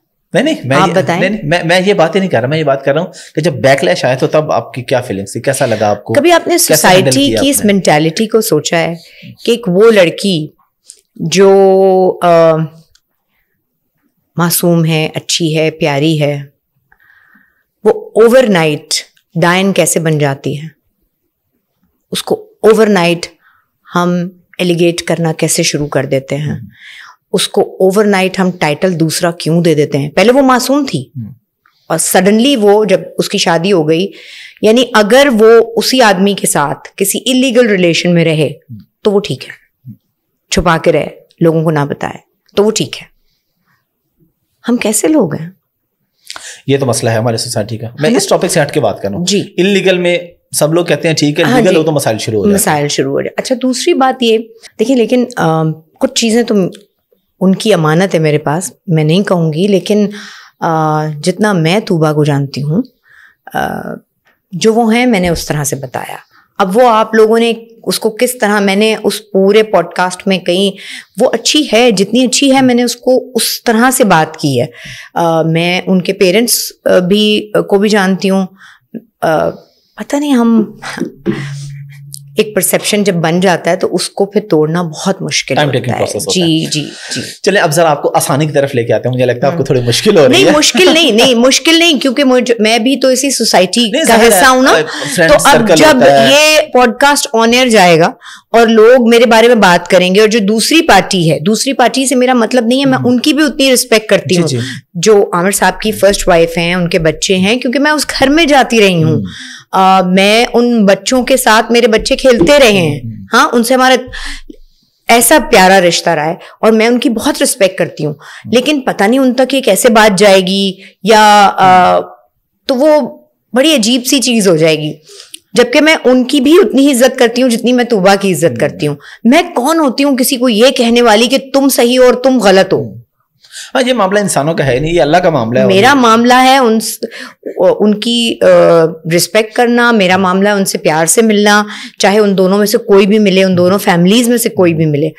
S2: नहीं नहीं मैं आप बताएं नहीं, नहीं, मैं मैं ये बात ही नहीं कर रहा मैं ये बात कर रहा हूँ कि जब बैकलैश आया तो तब आपकी क्या फीलिंग्स थी कैसा लगा आपको कभी आपने सोसाइटी की इस
S1: मेंटेलिटी को सोचा है कि एक वो लड़की जो आ, मासूम है अच्छी है प्यारी है वो ओवरनाइट डायन कैसे बन जाती है उसको ओवरनाइट हम एलिगेट करना कैसे शुरू कर देते हैं हम्म। उसको ओवरनाइट हम टाइटल दूसरा क्यों दे देते हैं पहले वो मासूम थी हम्म। और सडनली वो जब उसकी शादी हो गई यानी अगर वो उसी आदमी के साथ किसी इलीगल रिलेशन में रहे हम्म। तो वो ठीक है छुपा के रहे लोगों को ना बताए
S2: तो वो ठीक है हम कैसे लोग हैं ये तो मसला है हमारे सोसाइटी का मैं इस टॉपिक से हट के बात कर रहा हूँ जी इलीगल में सब लोग कहते हैं ठीक है हाँ लीगल हो तो मसाइल शुरू हो जाए
S1: मसाइल शुरू हो जाए अच्छा दूसरी बात ये देखिए लेकिन आ, कुछ चीज़ें तो उनकी अमानत है मेरे पास मैं नहीं कहूँगी लेकिन आ, जितना मैं तूबा को जानती हूँ जो वो हैं मैंने उस तरह से बताया अब वो आप लोगों ने उसको किस तरह मैंने उस पूरे पॉडकास्ट में कहीं वो अच्छी है जितनी अच्छी है मैंने उसको उस तरह से बात की है आ, मैं उनके पेरेंट्स भी को भी जानती हूँ पता नहीं हम एक परसेप्शन जब बन जाता है तो उसको फिर तोड़ना बहुत मुश्किल होता है जी जी
S2: जी चले अब जरा आपको आसानी की तरफ लेके आते हैं मुझे लगता है आपको हाँ। थोड़ी मुश्किल हो रही नहीं मुश्किल नहीं नहीं
S1: मुश्किल नहीं क्योंकि मैं भी तो इसी सोसाइटी का हिस्सा हूँ ना तो अब जब ये पॉडकास्ट ऑन एयर जाएगा और लोग मेरे बारे में बात करेंगे और जो दूसरी पार्टी है दूसरी पार्टी से मेरा मतलब नहीं है मैं हम्म। उनकी भी उतनी रिस्पेक्ट करती हूँ जो आमिर साहब की फर्स्ट वाइफ है उनके बच्चे हैं क्योंकि मैं उस घर में जाती रही हूँ हम्म। आ, मैं उन बच्चों के साथ मेरे बच्चे खेलते रहे हैं हम्म। हाँ उनसे हमारा ऐसा प्यारा रिश्ता रहा है और मैं उनकी बहुत रिस्पेक्ट करती हूँ हम्म। लेकिन पता नहीं उन तक ये कैसे बात जाएगी या आ, हम्म। तो वो बड़ी अजीब सी चीज हो जाएगी जबकि मैं उनकी भी उतनी ही इज्जत करती हूँ जितनी मैं तुबा की इज्जत करती हूँ मैं कौन होती हूँ किसी को ये कहने वाली कि तुम सही हो और तुम
S2: गलत हो हाँ ये मामला इंसानों का है नहीं ये अल्लाह का मामला है मेरा
S1: मामला है उन उनकी रिस्पेक्ट करना मेरा मामला है उनसे प्यार से मिलना चाहे उन दोनों में से कोई भी मिले उन दोनों फैमिलीज में से कोई भी मिले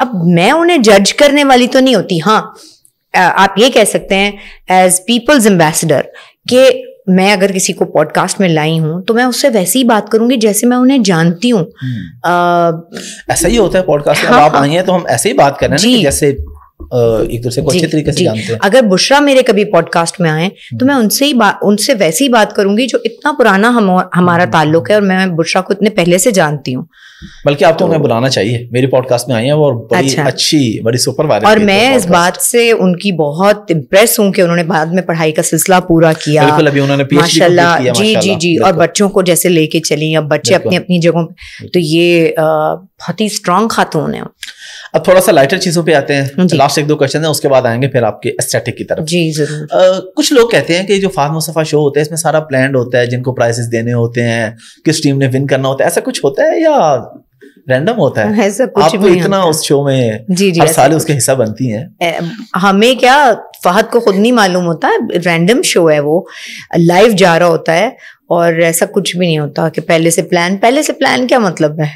S1: अब मैं उन्हें जज करने वाली तो नहीं होती हाँ आप ये कह सकते हैं एज पीपल्स एम्बेसडर कि मैं अगर किसी को पॉडकास्ट में लाई हूं तो मैं उससे वैसे ही बात करूंगी जैसे मैं उन्हें जानती हूँ
S2: हम्म। ऐसा ही होता है पॉडकास्ट में हाँ, आप हाँ। आई हैं तो हम ऐसे ही बात कर रहे हैं जैसे एक दूसरे को अच्छे तरीके से जानते हैं अगर बुशरा मेरे कभी पॉडकास्ट में आए तो हम्म। मैं उनसे ही बात
S1: उनसे वैसी बात करूंगी जो इतना पुराना हम हमारा हम्म। ताल्लुक है और मैं बुशरा को इतने पहले से जानती
S2: हूँ बल्कि आप तो उन्हें बुलाना चाहिए मेरी पॉडकास्ट में आई है और बड़ी अच्छा। अच्छी बड़ी सुपर वायरल और मैं
S1: इस बात से उनकी बहुत इम्प्रेस हूँ कि उन्होंने बाद में पढ़ाई का सिलसिला पूरा किया बिल्कुल अभी उन्होंने माशाल्लाह जी जी जी और बच्चों को जैसे लेके चली अब बच्चे अपनी अपनी जगहों
S2: तो ये बहुत ही स्ट्रांग खातून है अब थोड़ा सा लाइटर चीजों पे आते हैं लास्ट एक दो क्वेश्चन है उसके बाद आएंगे फिर आपके एस्थेटिक की तरफ जी जरूर कुछ लोग कहते हैं कि जो फार्म मुस्तफ़ा शो होता है इसमें सारा प्लान होता है जिनको प्राइजेस देने होते हैं किस टीम ने विन करना होता है ऐसा कुछ होता है या रैंडम होता है ऐसा कुछ आप भी इतना उस शो में जी जी हर साल उसके हिस्सा बनती हैं
S1: हमें क्या फहद को खुद नहीं मालूम होता है रैंडम शो है वो लाइव जा रहा होता है और ऐसा कुछ भी नहीं होता कि पहले से प्लान पहले से प्लान क्या मतलब है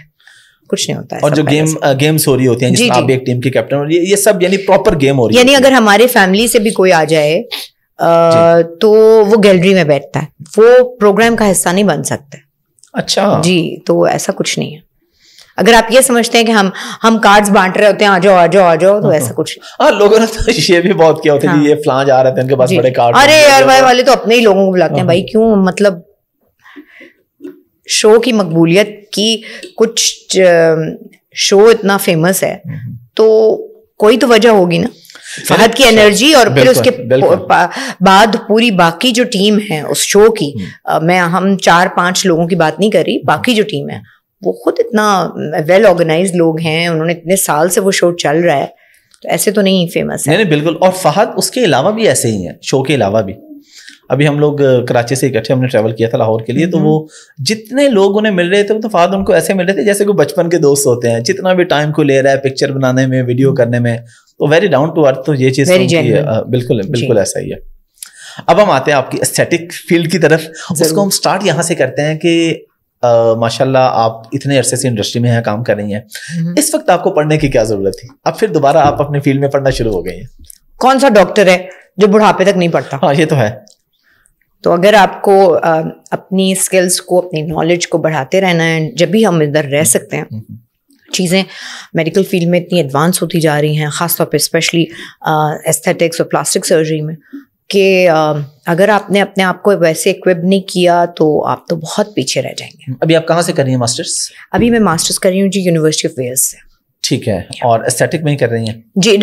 S1: कुछ नहीं होता है और जो
S2: गेम गेम्स हो रही होती हैं जिसमें आप एक टीम की कैप्टन और ये, ये सब यानी प्रॉपर गेम हो रही है यानी अगर
S1: हमारे फैमिली से भी कोई आ जाए आ, तो वो गैलरी में बैठता है वो प्रोग्राम का हिस्सा नहीं बन सकता अच्छा जी तो ऐसा कुछ नहीं है अगर आप ये समझते हैं कि हम हम कार्ड्स बांट रहे होते हैं आ जाओ आ जाओ आ जाओ तो ऐसा
S2: कुछ हाँ लोगों ने तो ये भी बहुत किया होता है हाँ। ये फ्लां जा रहे थे उनके पास बड़े कार्ड अरे यार
S1: भाई वाले तो अपने ही लोगों को बुलाते हैं हाँ। भाई क्यों मतलब शो की मकबूलियत की कुछ शो इतना फेमस है हम्म, हम्म। तो कोई तो वजह होगी ना फहद की एनर्जी और फिर उसके बाद पूरी बाकी जो टीम है उस शो की हम्म। मैं हम चार पांच लोगों की बात नहीं कर रही बाकी जो टीम है वो खुद इतना वेल ऑर्गेनाइज लोग हैं उन्होंने इतने साल से वो शो चल रहा है तो ऐसे तो नहीं फेमस है
S2: नहीं बिल्कुल और फहद उसके अलावा भी ऐसे ही है शो के अलावा भी अभी हम लोग कराची से इकट्ठे हमने ट्रैवल किया था लाहौर के लिए तो हम्म। वो जितने लोग उन्हें मिल रहे थे वो तो फादर उनको ऐसे मिल रहे थे जैसे कोई बचपन के दोस्त होते हैं जितना भी टाइम को ले रहा है पिक्चर बनाने में वीडियो हम्म। करने में तो वेरी डाउन टू अर्थ तो ये चीज़ तो बिल्कुल बिल्कुल ऐसा ही है अब हम आते हैं आपकी एस्थेटिक फील्ड की तरफ उसको हम स्टार्ट यहाँ से करते हैं कि माशाल्लाह आप इतने अरसे से इंडस्ट्री में हैं काम कर रही हैं हम्म। इस वक्त आपको पढ़ने की क्या जरूरत थी अब फिर दोबारा आप अपने फील्ड में पढ़ना शुरू हो गई हैं कौन सा डॉक्टर है जो बुढ़ापे तक नहीं पढ़ता हाँ ये तो है
S1: तो अगर आपको अपनी स्किल्स को अपनी नॉलेज को बढ़ाते रहना है जब भी हम इधर रह सकते हैं चीज़ें मेडिकल फील्ड में इतनी एडवांस होती जा रही हैं ख़ासतौर पर स्पेशली एस्थेटिक्स और प्लास्टिक सर्जरी में कि अगर आपने अपने आप को वैसे इक्विप नहीं किया तो आप तो बहुत पीछे रह जाएंगे
S2: हम्म। अभी आप कहाँ से कर रही हैं मास्टर्स अभी
S1: मैं मास्टर्स कर रही हूँ जी यूनिवर्सिटी ऑफ वेल्स से
S2: ठीक है और एस्थेटिक में ही कर रही हैं जी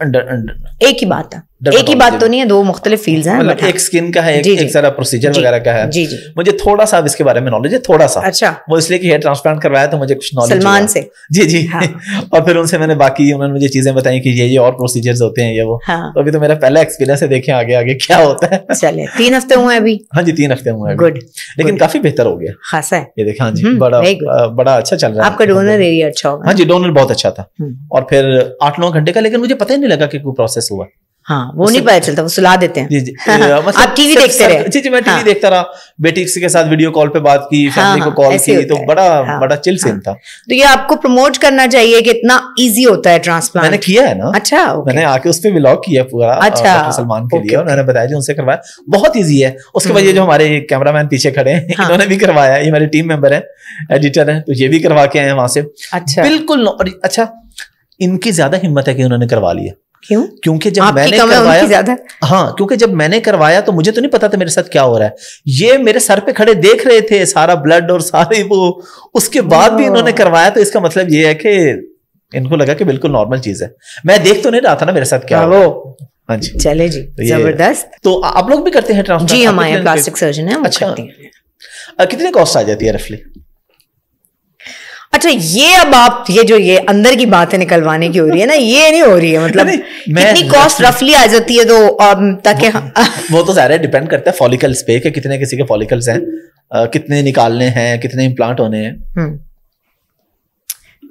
S2: अंडर एक ही बात है एक ही बात तो नहीं है दो मुख्तलिफ फील्ड हैं मतलब हाँ। एक स्किन का है एक, जी, एक सारा प्रोसीजर वगैरह का है जी जी मुझे थोड़ा सा इसके बारे में नॉलेज है थोड़ा सा अच्छा वो इसलिए कि हेयर ट्रांसप्लांट करवाया तो मुझे कुछ नॉलेज सलमान से जी जी हाँ। और फिर उनसे मैंने बाकी उन्होंने मुझे चीजें बताई कि ये ये और प्रोसीजर्स होते हैं ये वो हाँ। तो अभी तो मेरा पहला एक्सपीरियंस है देखे आगे आगे क्या होता है चले तीन हफ्ते हुए अभी हाँ जी तीन हफ्ते हुए गुड लेकिन काफी बेहतर हो गया खासा है ये देखा हाँ जी हम्म, बड़ा बड़ा अच्छा चल रहा है आपका
S1: डोनर एरिया अच्छा होगा हाँ
S2: जी डोनर बहुत अच्छा था हम्म। और फिर आठ नौ घंटे का लेकिन मुझे पता ही नहीं लगा कि कोई प्रोसेस हुआ हाँ वो नहीं पता चलता वो सुला देते हैं जी जी हाँ, हाँ, मतलब आप टीवी देखते रहे जी जी मैं टीवी हाँ। देखता रहा बेटी के साथ वीडियो कॉल पे बात की फैमिली हाँ, को कॉल हाँ, की तो बड़ा हाँ, बड़ा चिल सीन हाँ। था
S1: तो ये आपको प्रमोट करना चाहिए कि इतना इजी होता है ट्रांसप्लांट मैंने किया है
S2: ना अच्छा मैंने आके उस पर ब्लॉग किया पूरा अच्छा सलमान के लिए उन्होंने बताया जी उनसे करवाया बहुत ईजी है उसके बाद ये जो हम्म। हमारे कैमरा मैन पीछे खड़े हैं इन्होंने भी करवाया ये मेरे टीम मेंबर है एडिटर है तो ये भी करवा के आए हैं वहां से अच्छा बिल्कुल अच्छा इनकी ज्यादा हिम्मत है कि उन्होंने करवा लिया क्यों क्योंकि जब मैंने करवाया ज्यादा हाँ क्योंकि जब मैंने करवाया तो मुझे तो नहीं पता था मेरे साथ क्या हो रहा है ये मेरे सर पे खड़े देख रहे थे सारा ब्लड और सारे वो उसके बाद भी हाँ। इन्होंने करवाया तो इसका मतलब ये है कि इनको लगा कि बिल्कुल नॉर्मल चीज है मैं देख तो नहीं रहा था ना मेरे साथ क्या हो हाँ जी चले जी तो जबरदस्त तो आप लोग भी करते हैं ट्रांसप्लांट जी हमारे प्लास्टिक सर्जन है अच्छा कितने कॉस्ट आ जाती है रफली
S1: अच्छा ये अब आप ये जो ये अंदर की बातें निकलवाने की हो रही है ना ये नहीं हो रही है मतलब कितनी कॉस्ट रफली आ जाती है तो ताकि वो,
S2: वो तो सारे डिपेंड करता है फॉलिकल्स पे कि कितने किसी के फॉलिकल्स हैं कितने निकालने हैं कितने इम्प्लांट होने हैं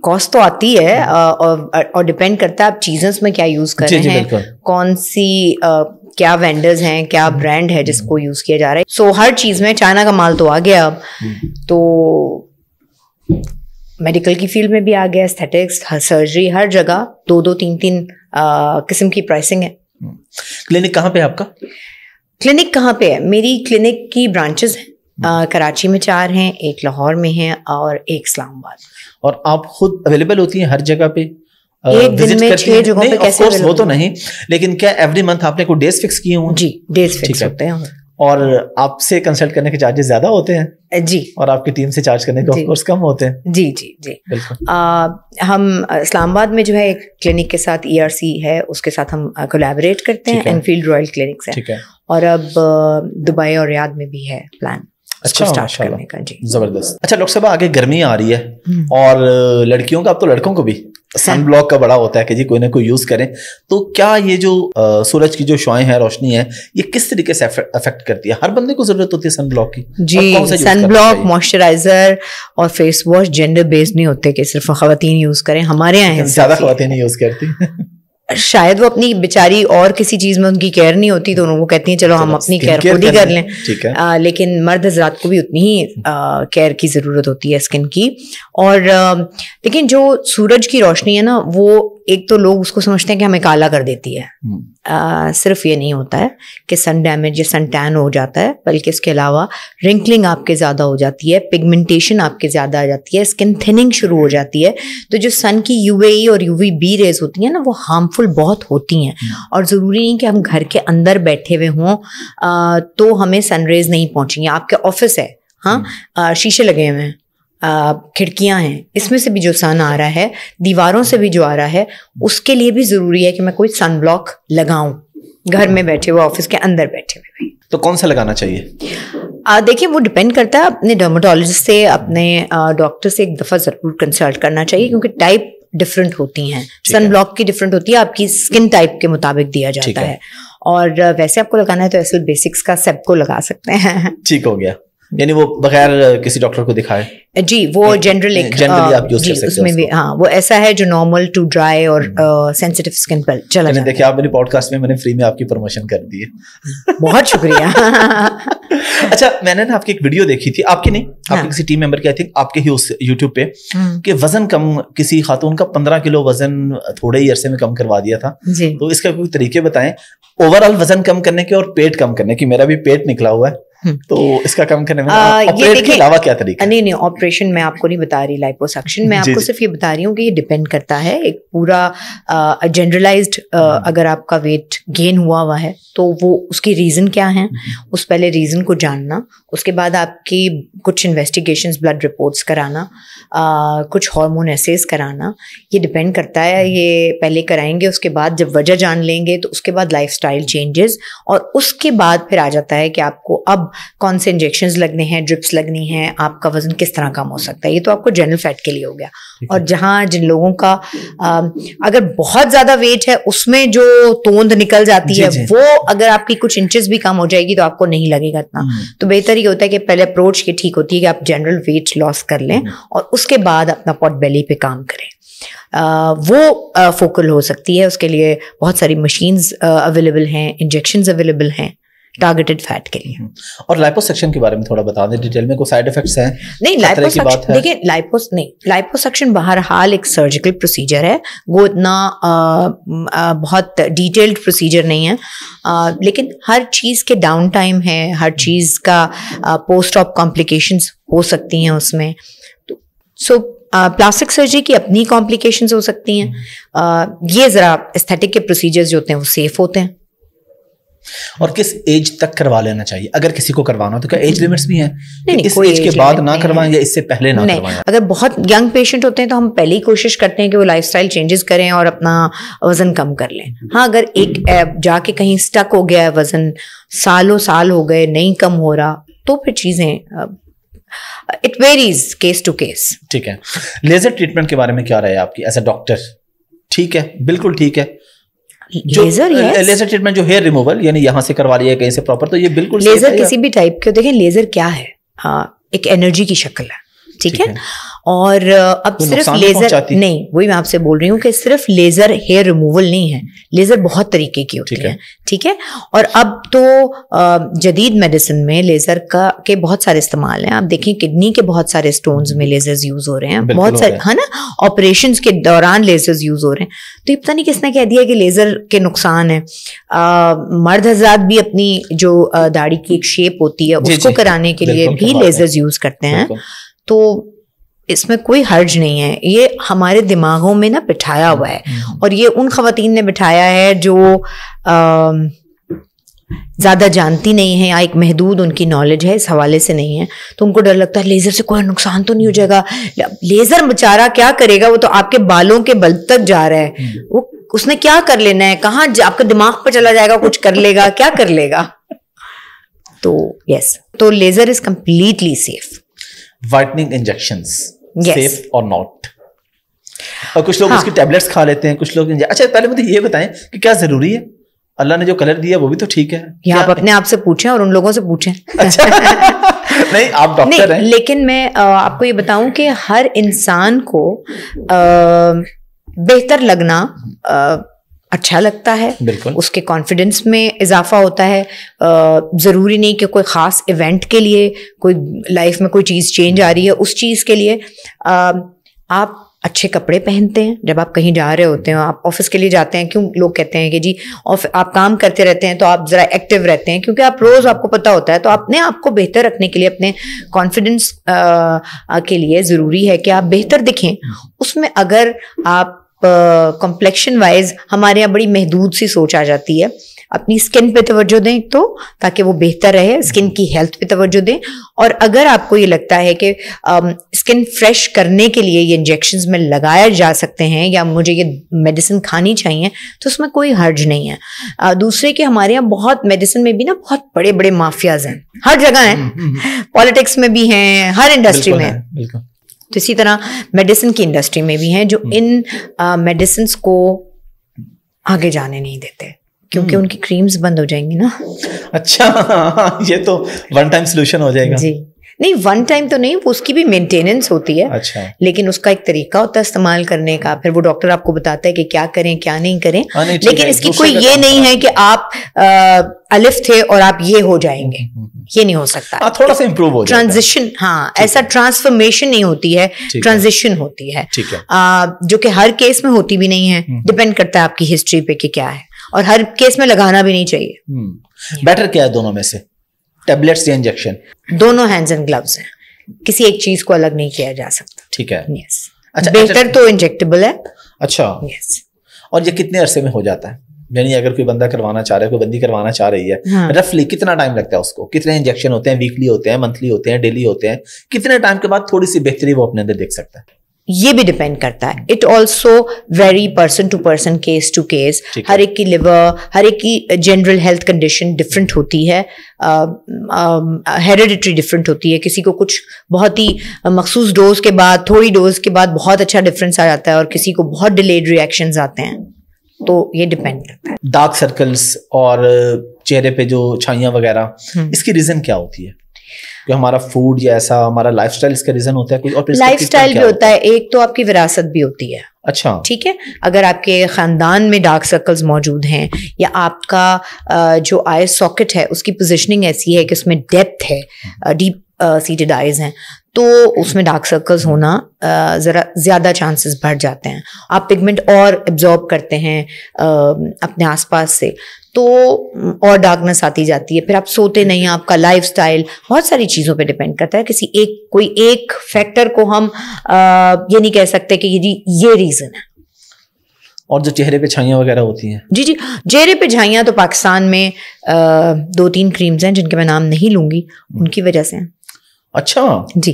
S1: कॉस्ट हम्म। तो आती है और और डिपेंड करता है आप चीज़ें में क्या यूज़ कर रहे हैं कौन सी क्या वेंडर्स हैं क्या ब्रांड हम्म। है जिसको यूज़ हम्म। किया जा रहा है सो हर चीज़ में चाइना का माल तो आ गया अब तो मेडिकल की फील्ड में भी आ गया एस्थेटिक्स हर सर्जरी हर जगह दो दो तीन तीन किस्म की प्राइसिंग है
S2: क्लिनिक हम्म। कहाँ पे है आपका
S1: क्लिनिक कहाँ पे है मेरी क्लिनिक की ब्रांचेस हैं हम्म। आ, कराची में चार हैं एक लाहौर में है और एक
S2: इस्लामाबाद और आप खुद अवेलेबल होती हैं हर जगह पे
S1: एक दिन में छह जगहों पे कैसे वो तो नहीं
S2: लेकिन क्या एवरी मंथ आपने कोई डेज फिक्स किए हों जी डेज फिक्स होते हैं और आपसे कंसल्ट करने के चार्जेस ज्यादा होते हैं जी और आपकी टीम से चार्ज करने के ऑफकोर्स कम होते हैं जी जी जी
S1: बिल्कुल आ, हम इस्लामाबाद में जो है एक क्लिनिक के साथ ईआरसी e है उसके साथ हम कोलैबोरेट करते हैं एनफील्ड रॉयल क्लिनिक से और अब दुबई और रियाद में भी है प्लान अच्छा स्टार्ट करने का
S2: जी जबरदस्त अच्छा डॉक्टर साहब आगे गर्मी आ रही है हम्म। और लड़कियों का अब तो लड़कों को भी सन हाँ। ब्लॉक का बड़ा होता है कि जी कोई ना कोई यूज करें तो क्या ये जो आ, सूरज की जो शुआएं हैं रोशनी है ये किस तरीके से अफेक्ट करती है हर बंदे को जरूरत होती है सन ब्लॉक की जी सन ब्लॉक
S1: मॉइस्चराइजर और फेस वॉश जेंडर बेस्ड नहीं होते कि सिर्फ खातन यूज करें हमारे यहाँ ज्यादा
S2: खातन यूज करती
S1: शायद वो अपनी बेचारी और किसी चीज में उनकी केयर नहीं होती दोनों को कहती हैं चलो हम अपनी केयर खुद ही कर लें आ, लेकिन मर्द हजरात को भी उतनी ही केयर की ज़रूरत होती है स्किन की और आ, लेकिन जो सूरज की रोशनी है ना वो एक तो लोग उसको समझते हैं कि हमें काला कर देती है हम्म। आ, सिर्फ ये नहीं होता है कि सन डैमेज या सन टैन हो जाता है बल्कि इसके अलावा रिंकलिंग आपके ज़्यादा हो जाती है पिगमेंटेशन आपके ज़्यादा आ जाती है स्किन थिनिंग शुरू हो जाती है तो जो सन की यू e और यू वी रेज होती है ना वो हार्म हार्मफुल बहुत होती हैं हम्म। और ज़रूरी नहीं कि हम घर के अंदर बैठे हुए हों तो हमें सनरेज नहीं पहुँचेंगे आपके ऑफिस है हाँ हम्म। शीशे लगे हुए हैं खिड़कियां हैं इसमें से भी जो सन आ रहा है दीवारों से भी जो आ रहा है उसके लिए भी ज़रूरी है कि मैं कोई सन ब्लॉक लगाऊं घर में बैठे हुए ऑफिस के अंदर बैठे हुए
S2: तो कौन सा लगाना चाहिए
S1: देखिए वो डिपेंड करता है अपने डर्माटोलॉजिस्ट से अपने डॉक्टर से एक दफ़ा ज़रूर कंसल्ट करना चाहिए क्योंकि टाइप डिफरेंट होती हैं सन ब्लॉक की डिफरेंट होती है आपकी स्किन टाइप के मुताबिक दिया जाता है।, है और वैसे आपको लगाना है तो ऐसे बेसिक्स का सबको लगा सकते हैं
S2: ठीक हो गया यानी वो बगैर किसी डॉक्टर को दिखाए
S1: जी वो जनरल एक उसमें भी हाँ वो ऐसा है जो नॉर्मल टू ड्राई और सेंसिटिव हम्म। स्किन पर
S2: चला मैंने देखिए आप मेरे पॉडकास्ट में मैंने फ्री में आपकी प्रमोशन कर दी है हाँ, बहुत शुक्रिया अच्छा मैंने ना आपकी एक वीडियो देखी थी आपकी नहीं आपकी हाँ। किसी टीम मेंबर की आई थिंक आपके ही उस यूट्यूब पे हम्म। कि वजन कम किसी खातून का पंद्रह किलो वजन थोड़े ही अरसे में कम करवा दिया था तो इसका कोई तरीके बताएं ओवरऑल वजन कम करने के और पेट कम करने की मेरा भी पेट निकला हुआ है तो इसका कम करने में के अलावा क्या तरीका
S1: नहीं नहीं ऑपरेशन मैं आपको नहीं बता रही लाइपोसक्शन मैं आपको सिर्फ ये बता रही हूँ कि ये डिपेंड करता है एक पूरा जनरलाइज्ड हम्म। अगर आपका वेट गेन हुआ हुआ है तो वो उसकी रीज़न क्या है हम्म। उस पहले रीज़न को जानना उसके बाद आपकी कुछ इन्वेस्टिगेशन ब्लड रिपोर्ट्स कराना आ, कुछ हार्मोन एसेस कराना ये डिपेंड करता है हम्म। ये पहले कराएंगे उसके बाद जब वजह जान लेंगे तो उसके बाद लाइफ चेंजेस और उसके बाद फिर आ जाता है कि आपको अब कौन से इंजेक्शन लगने हैं ड्रिप्स लगनी है आपका वजन किस तरह कम हो सकता है ये तो आपको जनरल फैट के लिए हो गया और जहाँ जिन लोगों का आ, अगर बहुत ज़्यादा वेट है उसमें जो तोंद निकल जाती जी, है जी, वो अगर आपकी कुछ इंचेस भी कम हो जाएगी तो आपको नहीं लगेगा इतना हम्म। तो बेहतर ये होता है कि पहले अप्रोच ये ठीक होती है कि आप जनरल वेट लॉस कर लें हम्म। और उसके बाद अपना पॉट बेली पे काम करें आ, वो आ, फोकल हो सकती है उसके लिए बहुत सारी मशीन्स अवेलेबल हैं इंजेक्शन अवेलेबल हैं टारगेटेड फैट के लिए
S2: और लाइपोसेक्शन के बारे में थोड़ा बता दें डिटेल में कोई साइड इफेक्ट्स हैं नहीं लाइपोसेक्शन देखिए
S1: लाइपोस नहीं लाइपोसेक्शन बाहर हाल एक सर्जिकल प्रोसीजर है वो इतना बहुत डिटेल्ड प्रोसीजर नहीं है आ, लेकिन हर चीज़ के डाउन टाइम है हर चीज़ का पोस्ट ऑप कॉम्प्लिकेशन हो सकती हैं उसमें तो सो प्लास्टिक सर्जरी की अपनी कॉम्प्लिकेशन हो सकती हैं हम्म। ये ज़रा एस्थेटिक के प्रोसीजर्स जो होते हैं वो सेफ़ होते हैं
S2: और किस एज तक करवा लेना चाहिए अगर किसी को करवाना तो क्या एज लिमिट्स भी हैं नहीं, इस एज के बाद ना करवाएं या इससे पहले ना करवाएं
S1: अगर बहुत यंग पेशेंट होते हैं तो हम पहले ही कोशिश करते हैं कि वो लाइफस्टाइल चेंजेस करें और अपना वजन कम कर लें हाँ अगर एक जाके कहीं स्टक हो गया है वजन सालों साल हो गए नहीं कम हो रहा तो फिर चीज़ें it varies case to case
S2: ठीक है लेजर ट्रीटमेंट के बारे में क्या राय है आपकी एज अ डॉक्टर ठीक है बिल्कुल ठीक है लेजर ये लेजर ट्रीटमेंट जो हेयर रिमूवल यानी यहाँ से करवा लिया कहीं से प्रॉपर तो ये बिल्कुल लेजर किसी
S1: भी टाइप के देखें लेजर क्या है हाँ एक एनर्जी की शक्ल है ठीक है और अब तो सिर्फ लेजर नहीं वही मैं आपसे बोल रही हूँ कि सिर्फ लेजर हेयर रिमूवल नहीं है लेजर बहुत तरीके की होती है ठीक है और अब तो जदीद मेडिसिन में लेजर का के बहुत सारे इस्तेमाल हैं आप देखें किडनी के बहुत सारे स्टोन्स में लेजर्स यूज हो रहे हैं बहुत सारे है ना ऑपरेशन के दौरान लेजर्स यूज हो रहे हैं तो ये पता नहीं किसने कह दिया कि लेजर के नुकसान है मर्द हजरात भी अपनी जो दाढ़ी की एक शेप होती है उसको कराने के लिए भी लेजर्स यूज करते हैं तो इसमें कोई हर्ज नहीं है ये हमारे दिमागों में ना बिठाया हुआ है हम्म, हम्म। और ये उन खातन ने बिठाया है जो ज़्यादा जानती नहीं है या एक महदूद उनकी नॉलेज है इस हवाले से नहीं है तो उनको डर लगता है लेज़र से कोई नुकसान तो नहीं हो जाएगा लेज़र बेचारा क्या करेगा वो तो आपके बालों के बल तक जा रहा है हम्म। वो उसने क्या कर लेना है कहाँ आपके दिमाग पर चला जाएगा कुछ कर लेगा क्या कर लेगा तो
S2: यस तो laser is completely safe whitening injection safe और नॉट और कुछ लोग हाँ. उसकी टेबलेट्स खा लेते हैं कुछ लोग अच्छा पहले मुझे ये बताएं कि क्या जरूरी है अल्लाह ने जो कलर दिया वो भी तो ठीक है या आप अपने आप से पूछें और उन लोगों से पूछें अच्छा नहीं आप डॉक्टर हैं
S1: लेकिन मैं आपको ये बताऊं कि हर इंसान को बेहतर लगना आ, अच्छा लगता है बिल्कुल उसके कॉन्फिडेंस में इजाफा होता है ज़रूरी नहीं कि कोई ख़ास इवेंट के लिए कोई लाइफ में कोई चीज़ चेंज आ रही है उस चीज़ के लिए आप अच्छे कपड़े पहनते हैं जब आप कहीं जा रहे होते हैं आप ऑफिस के लिए जाते हैं क्यों लोग कहते हैं कि जी ऑफ आप काम करते रहते हैं तो आप ज़रा एक्टिव रहते हैं क्योंकि आप रोज़ आपको पता होता है तो अपने आप को बेहतर रखने के लिए अपने कॉन्फिडेंस के लिए ज़रूरी है कि आप बेहतर दिखें उसमें अगर आप कॉम्प्लेक्शन वाइज हमारे यहाँ बड़ी महदूद सी सोच आ जाती है अपनी स्किन पे तवज्जो दें तो ताकि वो बेहतर रहे स्किन की हेल्थ पे तवज्जो दें और अगर आपको ये लगता है कि स्किन फ्रेश करने के लिए ये इंजेक्शन में लगाया जा सकते हैं या मुझे ये मेडिसिन खानी चाहिए तो उसमें कोई हर्ज नहीं है आ, दूसरे के हमारे यहाँ बहुत मेडिसिन में भी ना बहुत बड़े बड़े माफियाज हैं हर जगह हैं पॉलिटिक्स हम्म, हम्म, हम्म। में भी हैं हर इंडस्ट्री में है, तो इसी तरह मेडिसिन की इंडस्ट्री में भी हैं जो हम्म। इन मेडिसिन को आगे जाने नहीं देते क्योंकि हम्म। उनकी क्रीम्स बंद हो जाएंगी ना
S2: अच्छा ये तो वन टाइम सोल्यूशन हो जाएगा जी
S1: नहीं वन टाइम तो नहीं उसकी भी मेंटेनेंस होती है अच्छा लेकिन उसका एक तरीका होता है इस्तेमाल करने का फिर वो डॉक्टर आपको बताता है कि क्या करें क्या नहीं करें हाँ, नहीं लेकिन इसकी कोई ये नहीं है कि आप आ, अलिफ थे और आप ये हो जाएंगे हम्म, हम्म, हम्म। ये नहीं हो
S2: सकता आ, हाँ, थोड़ा सा इम्प्रूव तो हो ट्रांजिशन
S1: हाँ ऐसा ट्रांसफॉर्मेशन नहीं होती है ट्रांजिशन होती है जो कि हर केस में होती भी नहीं है डिपेंड करता है आपकी हिस्ट्री पे कि क्या है और हर केस में लगाना भी नहीं
S2: चाहिए बेटर क्या है दोनों में से टेबलेट्स या इंजेक्शन
S1: दोनों हैंड्स एंड ग्लव्स हैं किसी एक चीज को अलग नहीं किया जा सकता
S2: ठीक है यस अच्छा बेहतर अच्छा, तो इंजेक्टेबल है अच्छा यस और ये कितने अरसे में हो जाता है यानी अगर कोई बंदा करवाना चाह रहा है कोई बंदी करवाना चाह रही है हाँ। रफली कितना टाइम लगता है उसको कितने इंजेक्शन होते हैं वीकली होते हैं मंथली होते हैं डेली होते हैं कितने टाइम के बाद थोड़ी सी बेहतरी वो अपने अंदर देख सकता है ये भी डिपेंड करता है it also vary person to person case to case हर
S1: एक की लिवर हर एक की जनरल हेल्थ कंडीशन डिफरेंट होती है hereditary uh, different um, uh, होती है किसी को कुछ बहुत ही uh, मखसूस डोज के बाद थोड़ी डोज के बाद बहुत अच्छा डिफरेंस आ जाता है और किसी को बहुत डिलेड रिएक्शन आते हैं तो ये डिपेंड करता
S2: है डार्क सर्कल्स और uh, चेहरे पे जो छाइयाँ वगैरह हम्म। इसकी रीजन क्या होती है कि हमारा फूड या ऐसा हमारा लाइफस्टाइल इसका रीजन होता है कुछ और लाइफस्टाइल भी होता
S1: है एक तो आपकी विरासत भी होती है अच्छा ठीक है अगर आपके ख़ानदान में डार्क सर्कल्स मौजूद हैं या आपका जो आई सॉकेट है उसकी पोजिशनिंग ऐसी है कि उसमें डेप्थ है डीप सीटेड आइज हैं तो उसमें डार्क सर्कल्स होना ज़रा ज़्यादा चांसेस बढ़ जाते हैं आप पिगमेंट और एब्जॉर्ब करते हैं अपने आसपास से तो और डार्कनेस आती जाती है फिर आप सोते नहीं आपका लाइफ बहुत सारी चीज़ों पे डिपेंड करता है किसी एक कोई एक फैक्टर को हम ये नहीं कह सकते कि ये ये रीज़न है
S2: और जो चेहरे पे छाइयाँ वगैरह होती हैं
S1: जी जी चेहरे पे छाइयाँ तो पाकिस्तान में आ, दो तीन क्रीम्स हैं जिनके मैं नाम नहीं लूंगी उनकी वजह से हैं
S2: अच्छा जी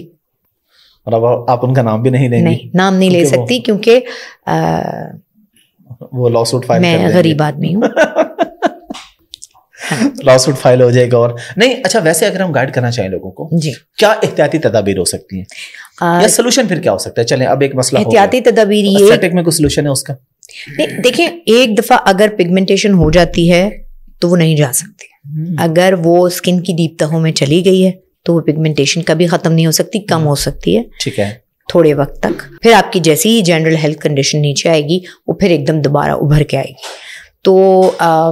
S2: और अब आप उनका नाम भी नहीं लेंगे नहीं नाम नहीं ले सकती क्योंकि वो लॉ सूट फाइल मैं गरीब आदमी हूँ लॉ फाइल हाँ। हो जाएगा और नहीं अच्छा वैसे अगर हम गाइड करना चाहें लोगों को जी क्या एहतियाती तदाबीर हो सकती हैं या सोल्यूशन फिर क्या हो सकता है चलें अब एक मसला एहतियाती तदाबीर ये में कोई सोल्यूशन है उसका
S1: नहीं देखें एक दफा अगर पिगमेंटेशन हो जाती है तो वो नहीं जा सकती हम्म। अगर वो स्किन की डीप तहों में चली गई है तो वो पिगमेंटेशन कभी ख़त्म नहीं हो सकती कम हम्म। हो सकती है ठीक है थोड़े वक्त तक फिर आपकी जैसी ही जनरल हेल्थ कंडीशन नीचे आएगी वो फिर एकदम दोबारा उभर के आएगी तो आ,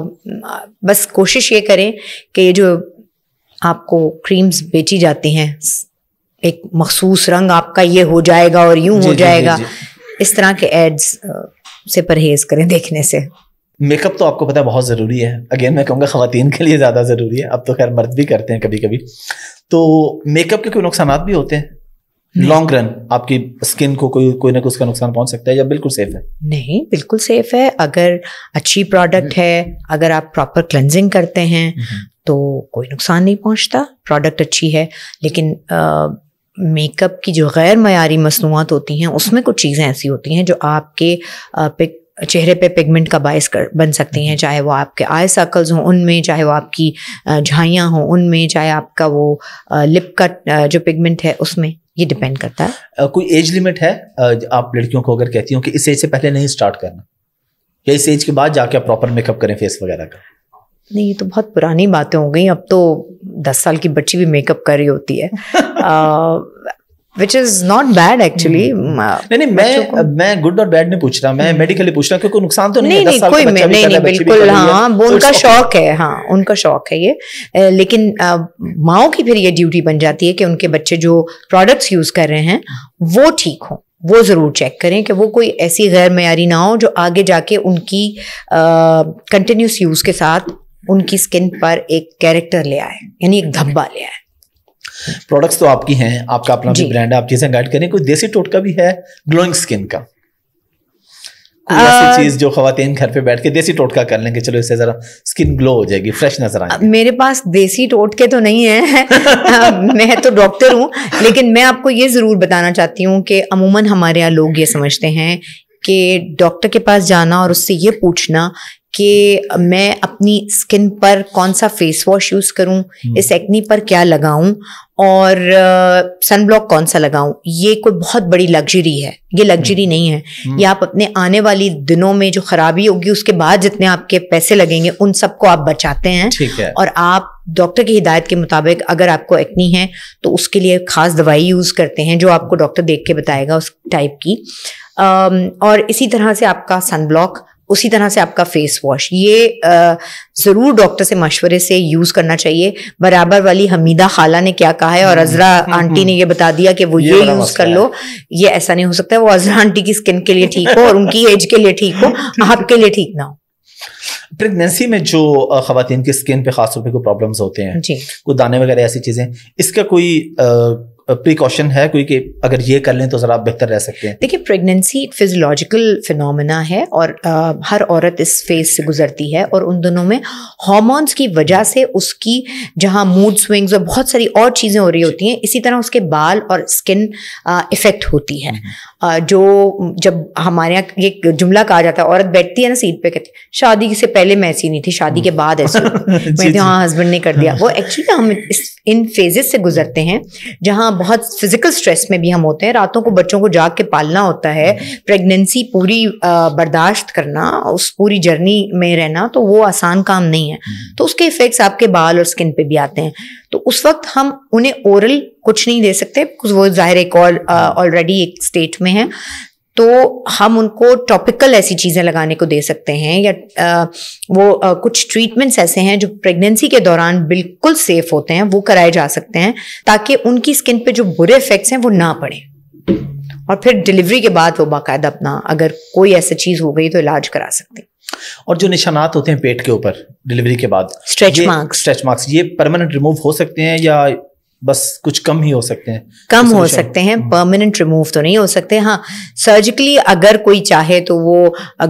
S1: बस कोशिश ये करें कि ये जो आपको क्रीम्स बेची जाती हैं एक मखसूस रंग आपका ये हो जाएगा और यूं हो जाएगा जी, जी, जी। इस तरह के एड्स से परहेज करें देखने से
S2: मेकअप तो आपको पता है बहुत ज़रूरी है अगेन मैं कहूँगा खातन के लिए ज़्यादा ज़रूरी है अब तो खैर मर्द भी करते हैं कभी कभी तो मेकअप के कोई नुकसान भी होते हैं लॉन्ग रन आपकी स्किन को कोई कोई ना कोई उसका नुकसान पहुंच सकता है या बिल्कुल सेफ है नहीं बिल्कुल सेफ है
S1: अगर अच्छी प्रोडक्ट है अगर आप प्रॉपर क्लेंजिंग करते हैं हम्म। तो कोई नुकसान नहीं पहुंचता प्रोडक्ट अच्छी है लेकिन मेकअप की जो गैर मयारी मसनूआत होती हैं उसमें कुछ चीज़ें ऐसी होती हैं जो आपके पिक चेहरे पे पिगमेंट का बायस कर बन सकती हैं हम्म। चाहे वो आपके आई सर्कल्स हों उनमें चाहे वो आपकी झाइयाँ हों उनमें चाहे आपका वो लिप का जो पिगमेंट है उसमें ये डिपेंड करता है
S2: कोई एज लिमिट है आप लड़कियों को अगर कहती हूँ कि इस एज से पहले नहीं स्टार्ट करना या इस एज के बाद जाके आप प्रॉपर मेकअप करें फेस वगैरह का
S1: नहीं ये तो बहुत पुरानी बातें हो गई अब तो दस साल की बच्ची भी मेकअप कर रही होती है
S2: which is not bad actually नहीं नहीं मैं मैं गुड और बैड नहीं पूछ रहा मैं मेडिकली पूछ रहा क्योंकि नुकसान तो नहीं नहीं कोई नहीं नहीं बिल्कुल हाँ वो तो उनका शौक
S1: है हाँ उनका शौक है ये लेकिन माओ की फिर ये ड्यूटी बन जाती है कि उनके बच्चे जो प्रोडक्ट्स यूज कर रहे हैं वो ठीक हों वो ज़रूर चेक करें कि वो कोई ऐसी गैर मैारी ना हो जो आगे जाके उनकी कंटिन्यूस यूज़ के साथ उनकी स्किन पर एक कैरेक्टर ले आए यानी एक धब्बा ले आए
S2: प्रोडक्ट्स तो आपकी हैं आपका अपना भी ब्रांड है आप चीजें गाइड करें कोई देसी टोटका भी है ग्लोइंग स्किन का ऐसी चीज जो खातन घर पे बैठ के देसी टोटका कर लेंगे चलो इससे जरा स्किन ग्लो हो जाएगी फ्रेश नजर आएगी
S1: मेरे पास देसी टोटके तो नहीं है मैं तो डॉक्टर हूँ लेकिन मैं आपको ये जरूर बताना चाहती हूँ कि अमूमन हमारे यहाँ लोग ये समझते हैं कि डॉक्टर के पास जाना और उससे ये पूछना कि मैं अपनी स्किन पर कौन सा फेस वॉश यूज़ करूं हम्म। इस एक्नी पर क्या लगाऊं और सनब्लॉक कौन सा लगाऊं ये कोई बहुत बड़ी लग्जरी है ये लग्जरी हम्म। नहीं है हम्म। ये आप अपने आने वाली दिनों में जो खराबी होगी उसके बाद जितने आपके पैसे लगेंगे उन सबको आप बचाते हैं है। और आप डॉक्टर की हिदायत के मुताबिक अगर आपको एक्नी है तो उसके लिए खास दवाई यूज़ करते हैं जो आपको डॉक्टर देख के बताएगा उस टाइप की और इसी तरह से आपका सनब्लॉक उसी तरह से आपका फेस वॉश ये ज़रूर डॉक्टर से मशवरे से यूज़ करना चाहिए बराबर वाली हमीदा खाला ने क्या कहा है और हम्म, अजरा हम्म, आंटी ने हम्म। ये बता दिया कि वो ये, ये यूज़ कर लो ये ऐसा नहीं हो सकता वो अजरा आंटी की स्किन के लिए ठीक हो और उनकी एज के लिए ठीक हो आपके लिए ठीक ना हो
S2: प्रेगनेंसी में जो खातन की स्किन पे खास पर कोई प्रॉब्लम्स होते हैं जी कोई दाने वगैरह ऐसी चीज़ें इसका कोई प्रिकॉशन है क्योंकि अगर ये कर लें तो ज़रा बेहतर रह सकते हैं
S1: देखिए प्रेगनेंसी एक फिजोलॉजिकल फिनोमेना है और आ, हर औरत इस फेज से गुजरती है और उन दोनों में हॉर्मोन्स की वजह से उसकी जहाँ मूड स्विंग्स और बहुत सारी और चीज़ें हो रही होती हैं इसी तरह उसके बाल और स्किन इफ़ेक्ट होती है हम्म। जो जब हमारे यहाँ ये जुमला कहा जाता है औरत बैठती है ना सीट पे कहती शादी से पहले मैं ऐसी नहीं थी शादी के बाद ऐसी मैं तो हाँ हस्बैंड ने कर दिया हाँ। वो एक्चुअली हम इस इन फेजेस से गुजरते हैं जहाँ बहुत फिजिकल स्ट्रेस में भी हम होते हैं रातों को बच्चों को जाग के पालना होता है प्रेगनेंसी हाँ। पूरी बर्दाश्त करना उस पूरी जर्नी में रहना तो वो आसान काम नहीं है हाँ। तो उसके इफेक्ट्स आपके बाल और स्किन पे भी आते हैं तो उस वक्त हम उन्हें ओरल कुछ नहीं दे सकते बिकॉज वो जाहिर एक और ऑलरेडी एक स्टेट में है तो हम उनको टॉपिकल ऐसी चीज़ें लगाने को दे सकते हैं या आ, वो आ, कुछ ट्रीटमेंट्स ऐसे हैं जो प्रेगनेंसी के दौरान बिल्कुल सेफ होते हैं वो कराए जा सकते हैं ताकि उनकी स्किन पे जो बुरे इफेक्ट्स हैं वो ना पड़े और फिर डिलीवरी के बाद वो बाकायदा अपना अगर कोई ऐसी चीज़ हो गई तो इलाज करा सकते हैं
S2: और जो निशानात होते हैं पेट के ऊपर डिलीवरी के बाद स्ट्रेच मार्क्स स्ट्रेच मार्क्स ये परमानेंट रिमूव हो सकते हैं या बस कुछ कम ही हो सकते हैं कम हो सकते
S1: हैं परमानेंट हम्म। रिमूव तो नहीं हो सकते हाँ सर्जिकली अगर कोई चाहे तो वो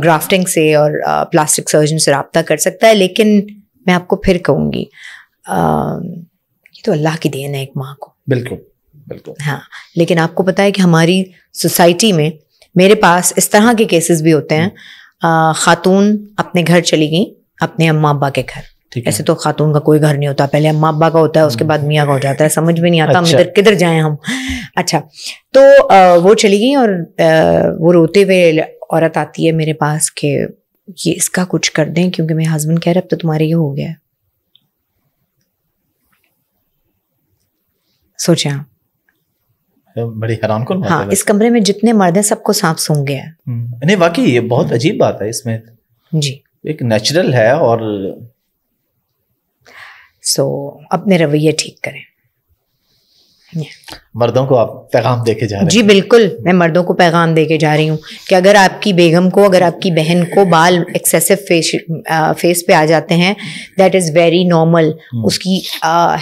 S1: ग्राफ्टिंग से और प्लास्टिक सर्जन से रबता कर सकता है लेकिन मैं आपको फिर कहूंगी ये तो अल्लाह की देन है एक
S2: माँ को बिल्कुल बिल्कुल
S1: हाँ लेकिन आपको पता है कि हमारी सोसाइटी में मेरे पास इस तरह के केसेस भी होते हैं हम्म। खातून अपने घर चली गई अपने अम्मा अब्बा के घर ऐसे तो खातून का कोई घर नहीं होता पहले अम्मा अब्बा का होता है उसके बाद मियाँ का हो जाता है समझ में नहीं आता अच्छा। हम इधर किधर जाए हम अच्छा तो आ, वो चली गई और आ, वो रोते हुए औरत आती है मेरे पास कि ये इसका कुछ कर दें क्योंकि मेरे हस्बैंड कह रहे अब तो तुम्हारे ये हो गया सोचा
S2: तो बड़ी हैरान कन हाँ, इस
S1: कमरे में जितने मर्द हैं सबको सांप सूंघ गया
S2: हम्म। नहीं वाकई ये बहुत अजीब बात है इसमें जी एक नेचुरल है और
S1: सो so, अपने रवैये ठीक करें
S2: मर्दों को आप पैगाम देके जा रहे हैं जी
S1: बिल्कुल मैं मर्दों को पैगाम देके जा रही हूँ कि अगर आपकी बेगम को अगर आपकी बहन को बाल एक्सेसिव फेस फेस पे आ जाते हैं दैट इज़ वेरी नॉर्मल उसकी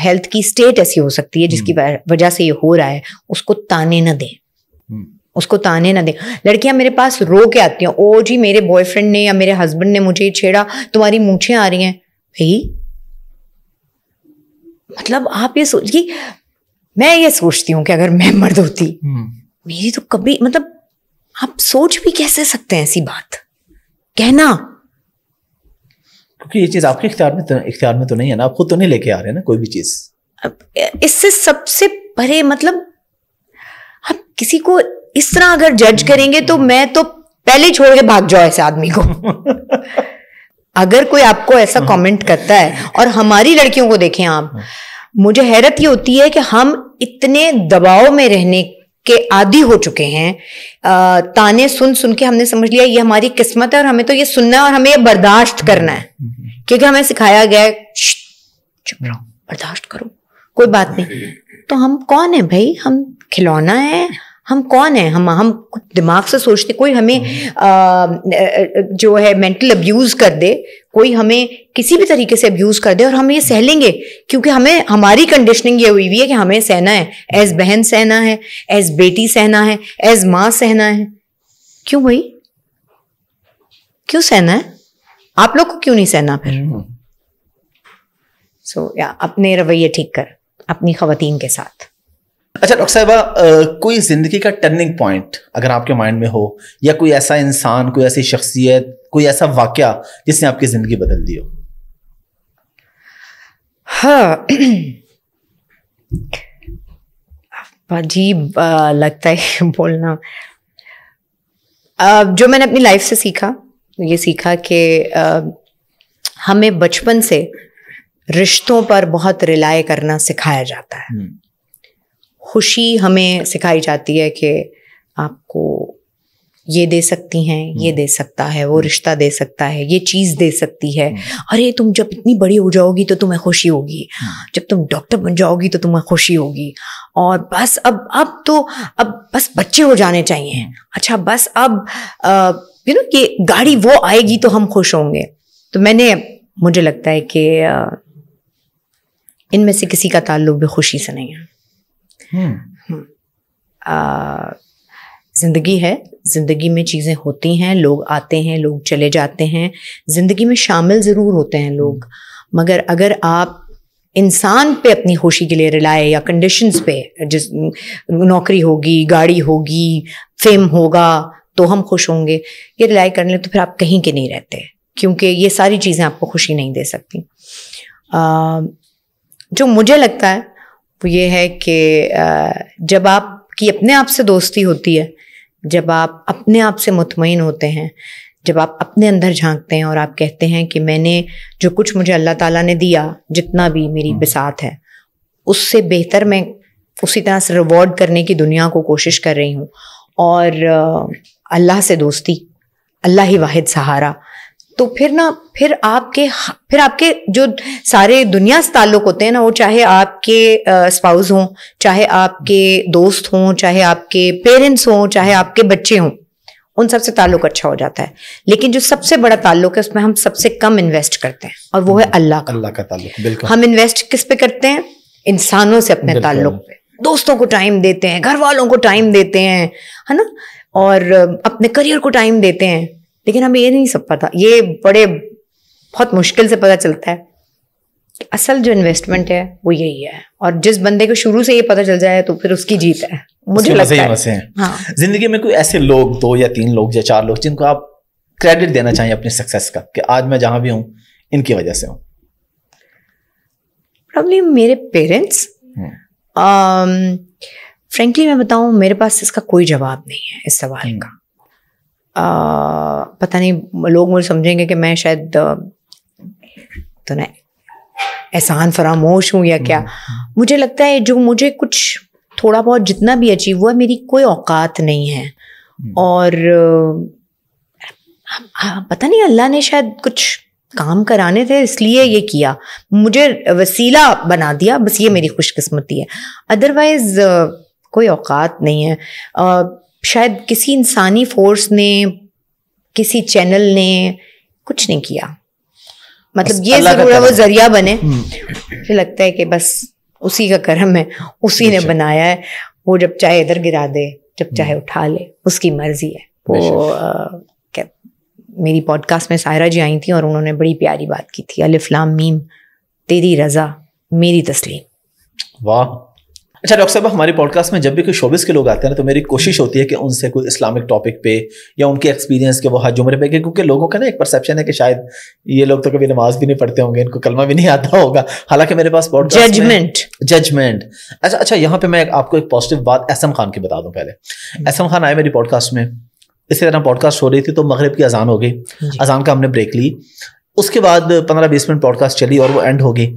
S1: हेल्थ की स्टेट ऐसी हो सकती है जिसकी हम्म। वजह से ये हो रहा है उसको ताने ना दें हम्म। उसको ताने ना दें लड़कियां मेरे पास रो के आती हैं ओ जी मेरे बॉयफ्रेंड ने या मेरे हस्बैंड ने मुझे छेड़ा तुम्हारी मूछें आ रही हैं भाई मतलब आप ये सोचिए मैं ये सोचती हूँ कि अगर मैं मर्द होती हम्म। मेरी तो कभी मतलब
S2: आप सोच भी कैसे सकते हैं ऐसी बात कहना क्योंकि ये चीज आपके इख्तियार में तो इख्तियार में तो नहीं है ना आप खुद तो नहीं लेके आ रहे ना कोई भी चीज
S1: इससे सबसे परे मतलब आप किसी को इस तरह अगर जज हम्म। करेंगे तो मैं तो पहले छोड़ के भाग जाओ ऐसे आदमी को अगर कोई आपको ऐसा कमेंट हम्म। करता है और हमारी लड़कियों को देखें आप मुझे हैरत ये होती है कि हम इतने दबाव में रहने के आदि हो चुके हैं ताने सुन सुन के हमने समझ लिया ये हमारी किस्मत है और हमें तो ये सुनना है और हमें ये बर्दाश्त करना है क्योंकि हमें सिखाया गया चुप रहो बर्दाश्त करो कोई बात नहीं तो हम कौन है भाई हम खिलौना है हम कौन है हम हम दिमाग से सोचते कोई हमें आ, जो है मेंटल अब्यूज़ कर दे कोई हमें किसी भी तरीके से अब्यूज़ कर दे और हम ये सह लेंगे क्योंकि हमें हमारी कंडीशनिंग ये हुई हुई है कि हमें सहना है एज बहन सहना है एज बेटी सहना है एज माँ सहना है क्यों भाई क्यों सहना है आप लोग को क्यों नहीं सहना फिर सो हम्म। so, या अपने रवैये ठीक कर अपनी खातन के साथ
S2: अच्छा डॉक्टर साहब कोई जिंदगी का टर्निंग पॉइंट अगर आपके माइंड में हो या कोई ऐसा इंसान कोई ऐसी शख्सियत कोई ऐसा वाक्य जिसने आपकी जिंदगी बदल दी हो
S1: हाँ अजीब लगता है बोलना आ, जो मैंने अपनी लाइफ से सीखा ये सीखा कि हमें बचपन से रिश्तों पर बहुत रिलाय करना सिखाया जाता है हम्म। खुशी हमें सिखाई जाती है कि आपको ये दे सकती हैं ये हम्म। दे सकता है वो रिश्ता दे सकता है ये चीज़ दे सकती है हम्म। अरे तुम जब इतनी बड़ी हो जाओगी तो तुम्हें खुशी होगी हाँ। जब तुम डॉक्टर बन जाओगी तो तुम्हें खुशी होगी और बस अब अब तो अब बस बच्चे हो जाने चाहिए हम्म। अच्छा बस अब यू नो कि गाड़ी वो आएगी तो हम खुश होंगे तो मैंने मुझे लगता है कि इनमें से किसी का ताल्लुक भी खुशी से नहीं है हम्म। हम्म। जिंदगी है जिंदगी में चीज़ें होती हैं लोग आते हैं लोग चले जाते हैं जिंदगी में शामिल ज़रूर होते हैं लोग मगर अगर आप इंसान पे अपनी खुशी के लिए रिलाए या कंडीशंस पे जिस नौकरी होगी गाड़ी होगी फेम होगा तो हम खुश होंगे ये रिलाई करने लगे तो फिर आप कहीं के नहीं रहते क्योंकि ये सारी चीज़ें आपको खुशी नहीं दे सकती आ, जो मुझे लगता है वो ये है कि जब आपकी अपने आप से दोस्ती होती है जब आप अपने आप से मुतमिन होते हैं जब आप अपने अंदर झांकते हैं और आप कहते हैं कि मैंने जो कुछ मुझे अल्लाह ताला ने दिया जितना भी मेरी हम्म। बिसात है उससे बेहतर मैं उसी तरह से रिवॉर्ड करने की दुनिया को कोशिश कर रही हूँ और अल्लाह से दोस्ती अल्लाह ही वाहिद सहारा तो फिर ना फिर आपके फिर आपके जो सारे दुनिया से ताल्लुक होते हैं ना वो चाहे आपके स्पाउस हों चाहे आपके दोस्त हों चाहे आपके पेरेंट्स हों चाहे आपके बच्चे हों उन सबसे ताल्लुक अच्छा हो जाता है लेकिन जो सबसे बड़ा ताल्लुक है उसमें हम सबसे कम इन्वेस्ट करते हैं और वो है हम्म, अल्लाह का अल्लाह का ताल्लुक हम इन्वेस्ट किस पे करते हैं इंसानों से अपने ताल्लुक पे दोस्तों को टाइम देते हैं घर वालों को टाइम देते हैं है ना और अपने करियर को टाइम देते हैं लेकिन हमें ये नहीं सब पता ये बड़े बहुत मुश्किल से पता चलता है कि असल जो इन्वेस्टमेंट है वो यही है और जिस बंदे को शुरू से ये पता चल जाए तो फिर उसकी जीत है मुझे लगता है, हाँ।
S2: जिंदगी में कोई ऐसे लोग दो या तीन लोग या चार लोग जिनको आप क्रेडिट देना चाहिए अपने सक्सेस का कि आज मैं जहां भी हूं इनकी वजह से हूं
S1: प्रॉब्लम मेरे पेरेंट्स हम्म। फ्रेंकली um, मैं बताऊं मेरे पास इसका कोई जवाब नहीं है इस सवाल हम्म। का पता नहीं लोग मुझे समझेंगे कि मैं शायद तो ना एहसान फरामोश हूँ या हम्म, क्या हाँ। मुझे लगता है जो मुझे कुछ थोड़ा बहुत जितना भी अचीव हुआ मेरी कोई औकात नहीं है हम्म। और पता नहीं अल्लाह ने शायद कुछ काम कराने थे इसलिए ये किया मुझे वसीला बना दिया बस ये मेरी खुशकिस्मती है अदरवाइज़ कोई औकात नहीं है शायद किसी इंसानी फोर्स ने किसी चैनल ने कुछ नहीं किया मतलब ये जरूर वो जरिया बने हम्म। मुझे लगता है कि बस उसी का कर्म है उसी ने अच्छा। बनाया है वो जब चाहे इधर गिरा दे जब चाहे हम्म। उठा ले उसकी मर्जी है वो आ, मेरी पॉडकास्ट में सायरा जी आई थी और उन्होंने बड़ी प्यारी बात की थी अलिफ्लाम मीम तेरी रजा मेरी तस्लीम
S2: वाह अच्छा डॉक्टर साहब हमारे पॉडकास्ट में जब भी कोई शोबिस के लोग आते हैं ना तो मेरी कोशिश होती है कि उनसे कोई इस्लामिक टॉपिक पे या उनके एक्सपीरियंस के वो हाथ जुमरे पे क्योंकि लोगों का ना एक परसेप्शन है कि शायद ये लोग तो कभी नमाज भी नहीं पढ़ते होंगे इनको कलमा भी नहीं आता होगा हालांकि मेरे पास जजमेंट जजमेंट अच्छा अच्छा यहाँ पे मैं आपको एक पॉजिटिव बात एसम खान की बता दूँ पहले एसम हम्म। खान आए मेरी पॉडकास्ट में इसी तरह पॉडकास्ट हो रही थी तो मगरब की अजान हो गई अजान का हमने ब्रेक ली उसके बाद पंद्रह बीस मिनट पॉडकास्ट चली और वो एंड हो गई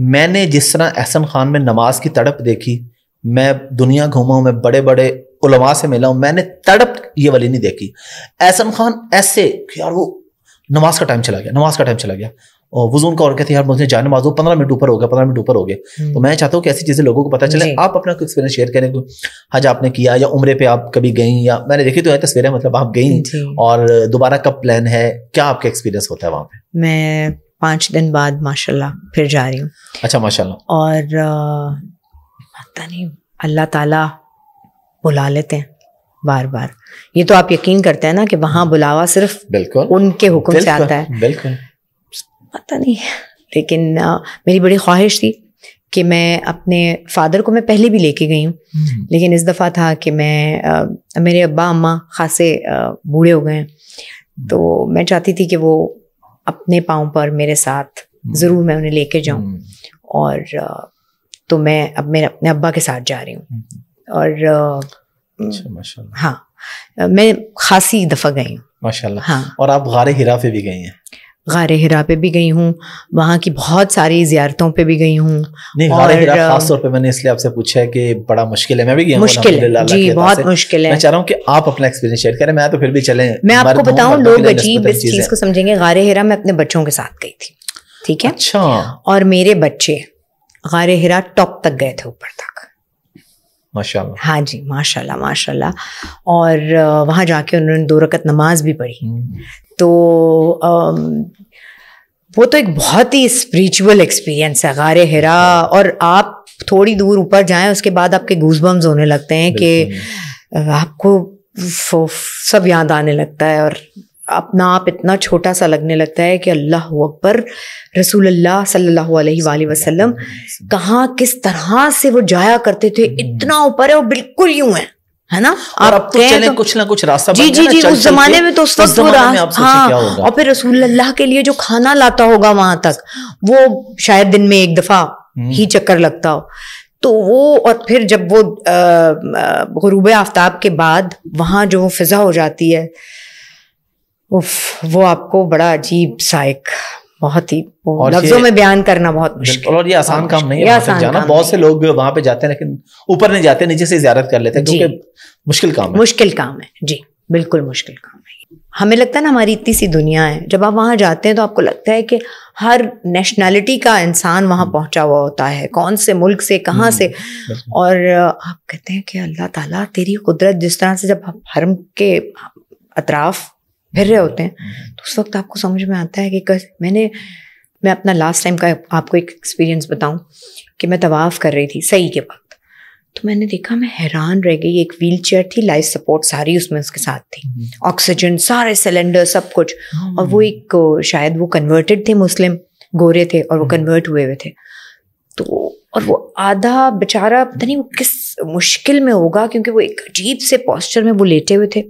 S2: मैंने जिस तरह एहसन खान में नमाज की तड़प देखी मैं दुनिया घूमा हूं मैं बड़े बड़े उलमा से मिला हूं मैंने तड़प ये वाली नहीं देखी एहसन खान ऐसे यार वो नमाज का टाइम चला गया नमाज का टाइम चला गया और वजून का और कहते यार मुझे जाने माजू पंद्रह मिनट ऊपर हो गया पंद्रह मिनट ऊपर हो गया हम्म। तो मैं चाहता हूँ कि ऐसी चीज़ें लोगों को पता चले आप अपना एक्सपीरियंस शेयर करें को हज आपने किया या उम्र पे आप कभी गई या मैंने देखी तो है तस्वीरें मतलब आप गई और दोबारा कब प्लान है क्या आपका एक्सपीरियंस होता है वहाँ
S1: पे मैं पाँच दिन बाद माशाल्लाह फिर जा रही हूँ
S2: अच्छा माशाल्लाह
S1: और पता नहीं अल्लाह ताला बुला लेते हैं बार बार ये तो आप यकीन करते हैं ना कि वहाँ बुलावा सिर्फ बिल्कुल उनके हुक्म से आता है बिल्कुल पता नहीं लेकिन आ, मेरी बड़ी ख्वाहिश थी कि मैं अपने फादर को मैं पहले भी लेके गई हूँ हम्म। लेकिन इस दफ़ा था कि मैं आ, मेरे अब्बा अम्मा खासे बूढ़े हो गए हैं तो मैं चाहती थी कि वो अपने पाँव पर मेरे साथ हम्म। ज़रूर मैं उन्हें लेके जाऊँ हम्म। और तो मैं अब मेरे अपने अब्बा के साथ जा रही हूँ हम्म। और
S2: अच्छा,
S1: हाँ मैं खासी दफ़ा गई हूँ
S2: माशाल्लाह हाँ और आप गारे हिरा पे भी गई हैं
S1: गार हिरा पे भी गई हूँ वहाँ की बहुत सारी जियारतों पे भी गई हूँ खासतौर
S2: पे मैंने इसलिए आपसे पूछा है कि बड़ा मुश्किल है मैं भी गया मुश्किल जी बहुत मुश्किल है मैं चाह रहा हूँ कि आप अपना एक्सपीरियंस शेयर करें मैं तो फिर भी चले मैं आपको बताऊँ लोग अजीब इस चीज़ को
S1: समझेंगे गार हिरा मैं अपने बच्चों के साथ गई थी ठीक है अच्छा और मेरे बच्चे गार हिरा टॉप तक गए थे ऊपर तक माशाल्लाह हाँ जी माशाल्लाह माशाल्लाह और वहाँ जाके उन्होंने दो रकत नमाज भी पढ़ी हम्म। तो वो तो एक बहुत ही स्पिरिचुअल एक्सपीरियंस है ग़ार हरा और आप थोड़ी दूर ऊपर जाएं उसके बाद आपके गूजबम्स होने लगते हैं कि आपको सब याद आने लगता है और अपना आप इतना छोटा सा लगने लगता है कि अल्लाह अकबर रसूल अल्लाह सल्लल्लाहु अलैहि वसल्लम कहाँ किस तरह से वो जाया करते थे हम्म। इतना ऊपर है वो बिल्कुल यूं है है ना आप अब तो चले तो, कुछ ना
S2: कुछ रास्ता जी जी जी उस जमाने में तो उस वक्त वो हाँ और
S1: फिर रसूल के लिए जो खाना लाता होगा वहां तक वो शायद दिन में एक दफा ही हम्म। चक्कर लगता हो तो वो और फिर जब वो गरूब आफ्ताब के बाद वहां जो फिज़ा हो जाती है उफ वो आपको बड़ा अजीब सा एक
S2: बहुत ही लफ्जों में
S1: बयान करना बहुत मुश्किल
S2: और ये आसान काम नहीं है आसान जाना बहुत से लोग वहां पे जाते हैं लेकिन ऊपर नहीं जाते नीचे से ज्यारत कर लेते हैं क्योंकि मुश्किल काम है मुश्किल काम है
S1: जी बिल्कुल मुश्किल काम है हमें लगता है ना हमारी इतनी सी दुनिया है जब आप वहाँ जाते हैं तो आपको लगता है कि हर नेशनैलिटी का इंसान वहाँ हम्म। पहुँचा हुआ होता है कौन से मुल्क से कहाँ हम्म, से और आप कहते हैं कि अल्लाह ताला तेरी कुदरत जिस तरह से जब आप हरम के अतराफ फिर रहे होते हैं तो उस वक्त आपको समझ में आता है कि कस, मैंने मैं अपना लास्ट टाइम का आपको एक एक्सपीरियंस बताऊं कि मैं तवाफ़ कर रही थी सही के वक्त तो मैंने देखा मैं हैरान रह गई एक व्हील चेयर थी लाइफ सपोर्ट सारी उसमें उसके साथ थी ऑक्सीजन हम्म। सारे सिलेंडर सब कुछ हम्म। और वो एक शायद वो कन्वर्टेड थे मुस्लिम गोरे थे और वो कन्वर्ट हम्म। हुए हुए थे तो और वो आधा बेचारा पता नहीं वो किस मुश्किल में होगा क्योंकि वो एक अजीब से पॉस्चर में वो लेटे हुए थे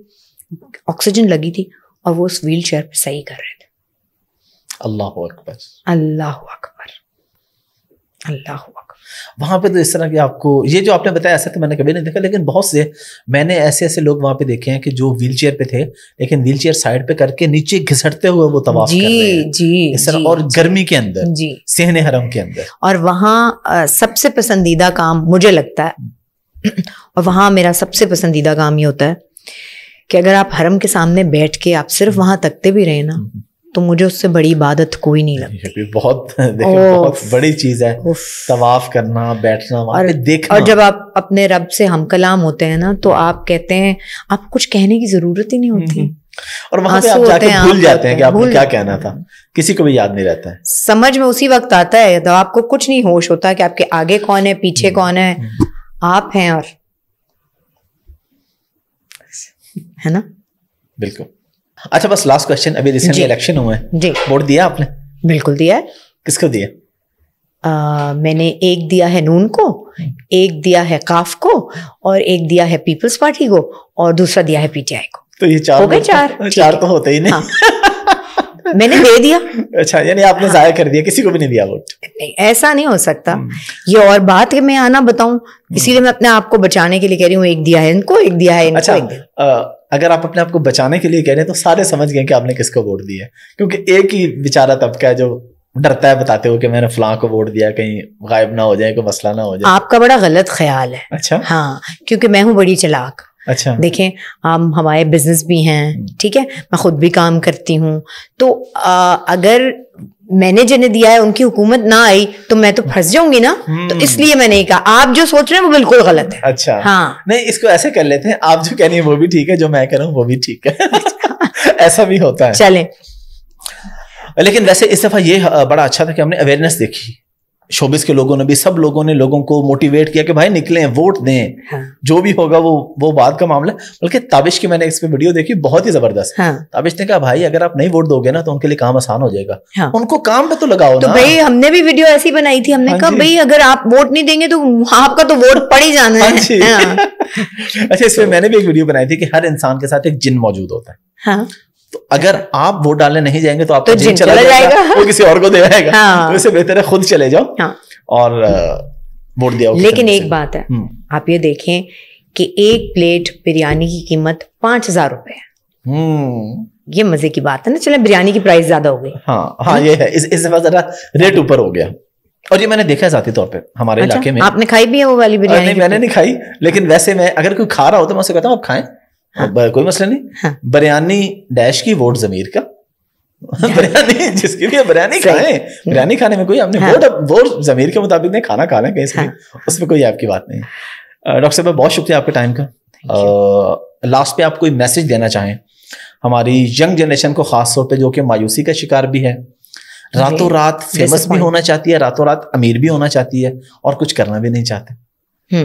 S1: ऑक्सीजन लगी थी और वो उस व्हील चेयर पर सही कर रहे थे
S2: अल्लाह अकबर
S1: अल्लाह अकबर
S2: अल्लाह अकबर वहाँ पे तो इस तरह की आपको ये जो आपने बताया ऐसा तो मैंने कभी नहीं देखा लेकिन बहुत से मैंने ऐसे ऐसे लोग वहाँ पे देखे हैं कि जो व्हील चेयर पे थे लेकिन व्हील चेयर साइड पे करके नीचे घिसटते हुए वो तवाफ जी कर रहे हैं। जी इस तरह जी, और गर्मी के अंदर जी सहने हरम के अंदर
S1: और वहाँ सबसे पसंदीदा काम मुझे लगता है और वहाँ मेरा सबसे पसंदीदा काम ये होता है कि अगर आप हरम के सामने बैठ के आप सिर्फ वहां तकते भी रहे ना हम्म। तो मुझे उससे बड़ी इबादत कोई नहीं
S2: लगती बहुत बहुत बड़ी चीज है तवाफ करना बैठना और और जब
S1: आप अपने रब से हम कलाम होते हैं ना तो हम्म। आप कहते हैं आप कुछ कहने की जरूरत ही नहीं हम्म, होती
S2: और वहां पे आप जाके भूल जाते हैं कि आपको क्या कहना था किसी को भी याद नहीं रहता है
S1: समझ में उसी वक्त आता है तो आपको कुछ नहीं होश होता कि आपके आगे कौन है पीछे कौन है आप हैं और है ना
S2: बिल्कुल अच्छा बस लास्ट क्वेश्चन अभी रिसेंटली इलेक्शन हुआ है जी वोट दिया आपने बिल्कुल दिया है किसको दिया
S1: आ, मैंने एक दिया है नून को एक दिया है काफ को और एक दिया है पीपल्स पार्टी को और दूसरा दिया है पीटीआई को
S2: तो ये चार हो गए तो- चार चार तो होते ही नहीं हाँ। मैंने दे दिया अच्छा यानी आपने हाँ। जाया कर दिया किसी को भी नहीं दिया वोट नहीं ऐसा नहीं हो
S1: सकता हम्म। ये और बात है मैं आना बताऊं इसीलिए हम्म। मैं अपने आप को बचाने के लिए कह रही हूँ एक दिया है इनको एक दिया है इनको अच्छा, एक
S2: दिया। आ, अगर आप अपने आप को बचाने के लिए कह रहे हैं तो सारे समझ गए कि आपने किसको वोट दिया क्योंकि एक ही बेचारा तबका है जो डरता है बताते हो कि मैंने फलां को वोट दिया कहीं गायब ना हो जाए कोई मसला ना हो जाए
S1: आपका बड़ा गलत ख्याल है अच्छा हाँ क्योंकि मैं हूँ बड़ी चलाक
S2: अच्छा देखें
S1: हम हमारे बिजनेस भी हैं हम्म। ठीक है मैं खुद भी काम करती हूँ तो आ, अगर मैंने जिन्हें दिया है उनकी हुकूमत ना आई तो मैं तो फंस जाऊंगी ना तो हम्म। इसलिए मैंने कहा आप जो
S2: सोच रहे हैं वो बिल्कुल गलत है अच्छा हाँ नहीं इसको ऐसे कर लेते हैं आप जो कह रही है वो भी ठीक है जो मैं कह रहा हूँ वो भी ठीक है ऐसा भी होता है चले लेकिन वैसे इस दफा ये बड़ा अच्छा था कि हमने अवेयरनेस देखी शोबिस के लोगों ने भी सब लोगों ने लोगों को मोटिवेट किया कि भाई निकलें वोट दें हाँ। जो भी होगा वो वो बात का मामला बल्कि ताबिश की मैंने इस पे वीडियो देखी बहुत ही जबरदस्त हाँ। ताबिश ने कहा भाई अगर आप नहीं वोट दोगे ना तो उनके लिए काम आसान हो जाएगा हाँ। उनको काम पे तो लगाओ तो ना भाई
S1: हमने भी वीडियो ऐसी बनाई थी हमने हाँ कहा भाई अगर आप वोट नहीं देंगे तो आपका तो
S2: वोट पड़ ही जाना हाँ है हाँ। अच्छा इसमें तो मैंने भी एक वीडियो बनाई थी कि हर इंसान के साथ एक जिन मौजूद होता है तो अगर आप वोट डालने नहीं जाएंगे तो आपका तो जीत चला जाएगा वो किसी और को दे जाएगा हाँ। तो बेहतर है खुद चले जाओ हाँ। और वोट दिया लेकिन एक बात है हम्म।
S1: आप ये देखें कि एक प्लेट बिरयानी की कीमत पांच हजार रुपए है हम्म। ये मजे की बात है ना चले बिरयानी की प्राइस ज्यादा हो गई
S2: हाँ हाँ ये है इस इस जरा रेट हाँ। ऊपर हो गया और ये मैंने देखा है जाती तौर पे हमारे अच्छा, इलाके में आपने खाई भी है वो वाली बिरयानी नहीं मैंने नहीं खाई लेकिन वैसे मैं अगर कोई खा रहा हो तो मैं उसे कहता हूँ आप खाएं हाँ। कोई मसला नहीं हाँ। बरयानी डैश की वोट जमीर का हाँ। बिरयानी जिसके भी बिरयानी खाए बिरयानी खाने में कोई आपने हाँ। वोट वोट जमीर के मुताबिक नहीं खाना खाना है कहीं से हाँ। उसमें कोई आपकी बात नहीं डॉक्टर साहब बहुत शुक्रिया आपके टाइम का लास्ट पे आप कोई मैसेज देना चाहें हमारी यंग जनरेशन को खास तौर पे जो कि मायूसी का शिकार भी है
S1: रातों रात फेमस भी होना
S2: चाहती है रातों रात अमीर भी होना चाहती है और कुछ करना भी नहीं
S1: चाहते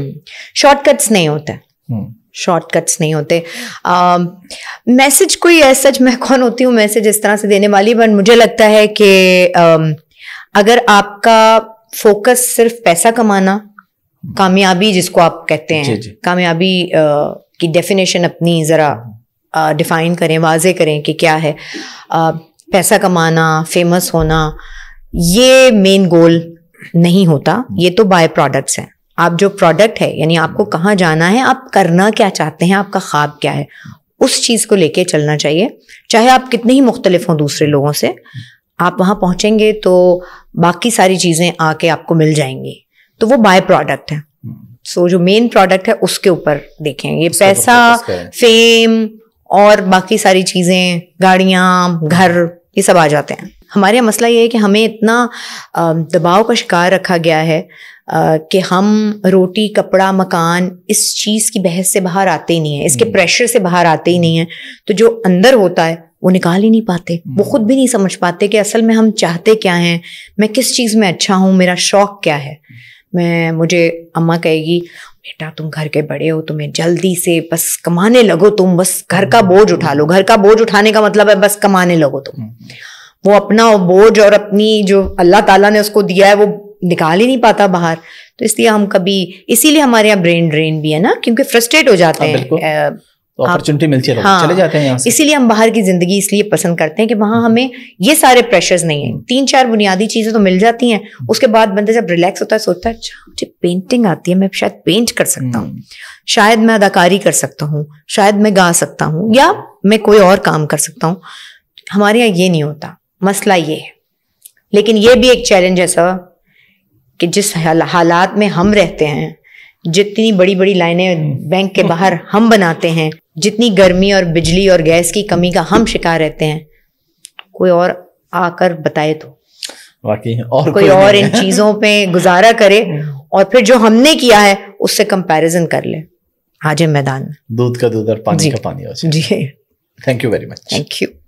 S1: शॉर्टकट्स हम्म। नहीं होता हम्म। शॉर्टकट्स नहीं होते मैसेज um, uh, कोई ऐसा मैं कौन होती हूँ मैसेज इस तरह से देने वाली बट मुझे लगता है कि uh, अगर आपका फोकस सिर्फ पैसा कमाना कामयाबी जिसको आप कहते हैं कामयाबी uh, की डेफिनेशन अपनी ज़रा डिफाइन uh, करें वाजे करें कि क्या है uh, पैसा कमाना फेमस होना ये मेन गोल नहीं होता ये तो बाय प्रोडक्ट्स हैं आप जो प्रोडक्ट है यानी आपको कहाँ जाना है आप करना क्या चाहते हैं आपका ख्वाब क्या है उस चीज़ को लेके चलना चाहिए चाहे आप कितने ही मुख्तलिफ हों दूसरे लोगों से आप वहाँ पहुँचेंगे तो बाकी सारी चीज़ें आके आपको मिल जाएंगी तो वो बाय प्रोडक्ट है सो so, जो मेन प्रोडक्ट है उसके ऊपर देखें ये तो पैसा फेम और बाकी सारी चीज़ें गाड़ियाँ घर ये सब आ जाते हैं हमारे यहाँ मसला ये है कि हमें इतना दबाव का शिकार रखा गया है कि हम रोटी कपड़ा मकान इस चीज़ की बहस से बाहर आते ही नहीं है इसके प्रेशर हम्म। से बाहर आते ही नहीं है तो जो अंदर होता है वो निकाल ही नहीं पाते वो हम्म। खुद भी नहीं समझ पाते कि असल में हम चाहते क्या हैं मैं किस चीज़ में अच्छा हूँ मेरा शौक क्या है मैं मुझे अम्मा कहेगी बेटा तुम घर के बड़े हो तुम्हें जल्दी से बस कमाने लगो तुम बस घर का हम्म। बोझ उठा लो घर का बोझ उठाने का मतलब है बस कमाने लगो तुम वो अपना बोझ और अपनी जो अल्लाह ताला ने उसको दिया है वो निकाल ही नहीं पाता बाहर तो इसलिए हम कभी इसीलिए हमारे यहाँ ब्रेन ड्रेन भी है ना क्योंकि फ्रस्ट्रेट हो जाते हाँ, हैं
S2: अपॉर्चुनिटी तो मिलती है हाँ, चले
S1: जाते हैं इसीलिए हम बाहर की जिंदगी इसलिए पसंद करते हैं कि वहां हमें ये सारे प्रेशर्स नहीं है तीन चार बुनियादी चीजें तो मिल जाती हैं उसके बाद बंदा जब रिलैक्स होता है सोचता है अच्छा मुझे पेंटिंग आती है मैं शायद पेंट कर सकता हूँ हम्म। शायद मैं अदाकारी कर सकता हूँ शायद मैं गा सकता हूँ या मैं कोई और काम कर सकता हूँ हमारे यहाँ ये नहीं होता मसला ये है लेकिन ये भी एक चैलेंज है सर कि जिस हालात में हम रहते हैं जितनी बड़ी बड़ी लाइनें हम्म। बैंक के बाहर हम बनाते हैं जितनी गर्मी और बिजली और गैस की कमी का हम शिकार रहते हैं कोई और आकर बताए तो
S2: बाकी और कोई, कोई और इन
S1: चीजों पे गुजारा करे हम्म। और फिर जो हमने किया है उससे कंपैरिजन कर ले
S2: आज मैदान में दूध का दूध और पानी का पानी हो जी thank you very much thank you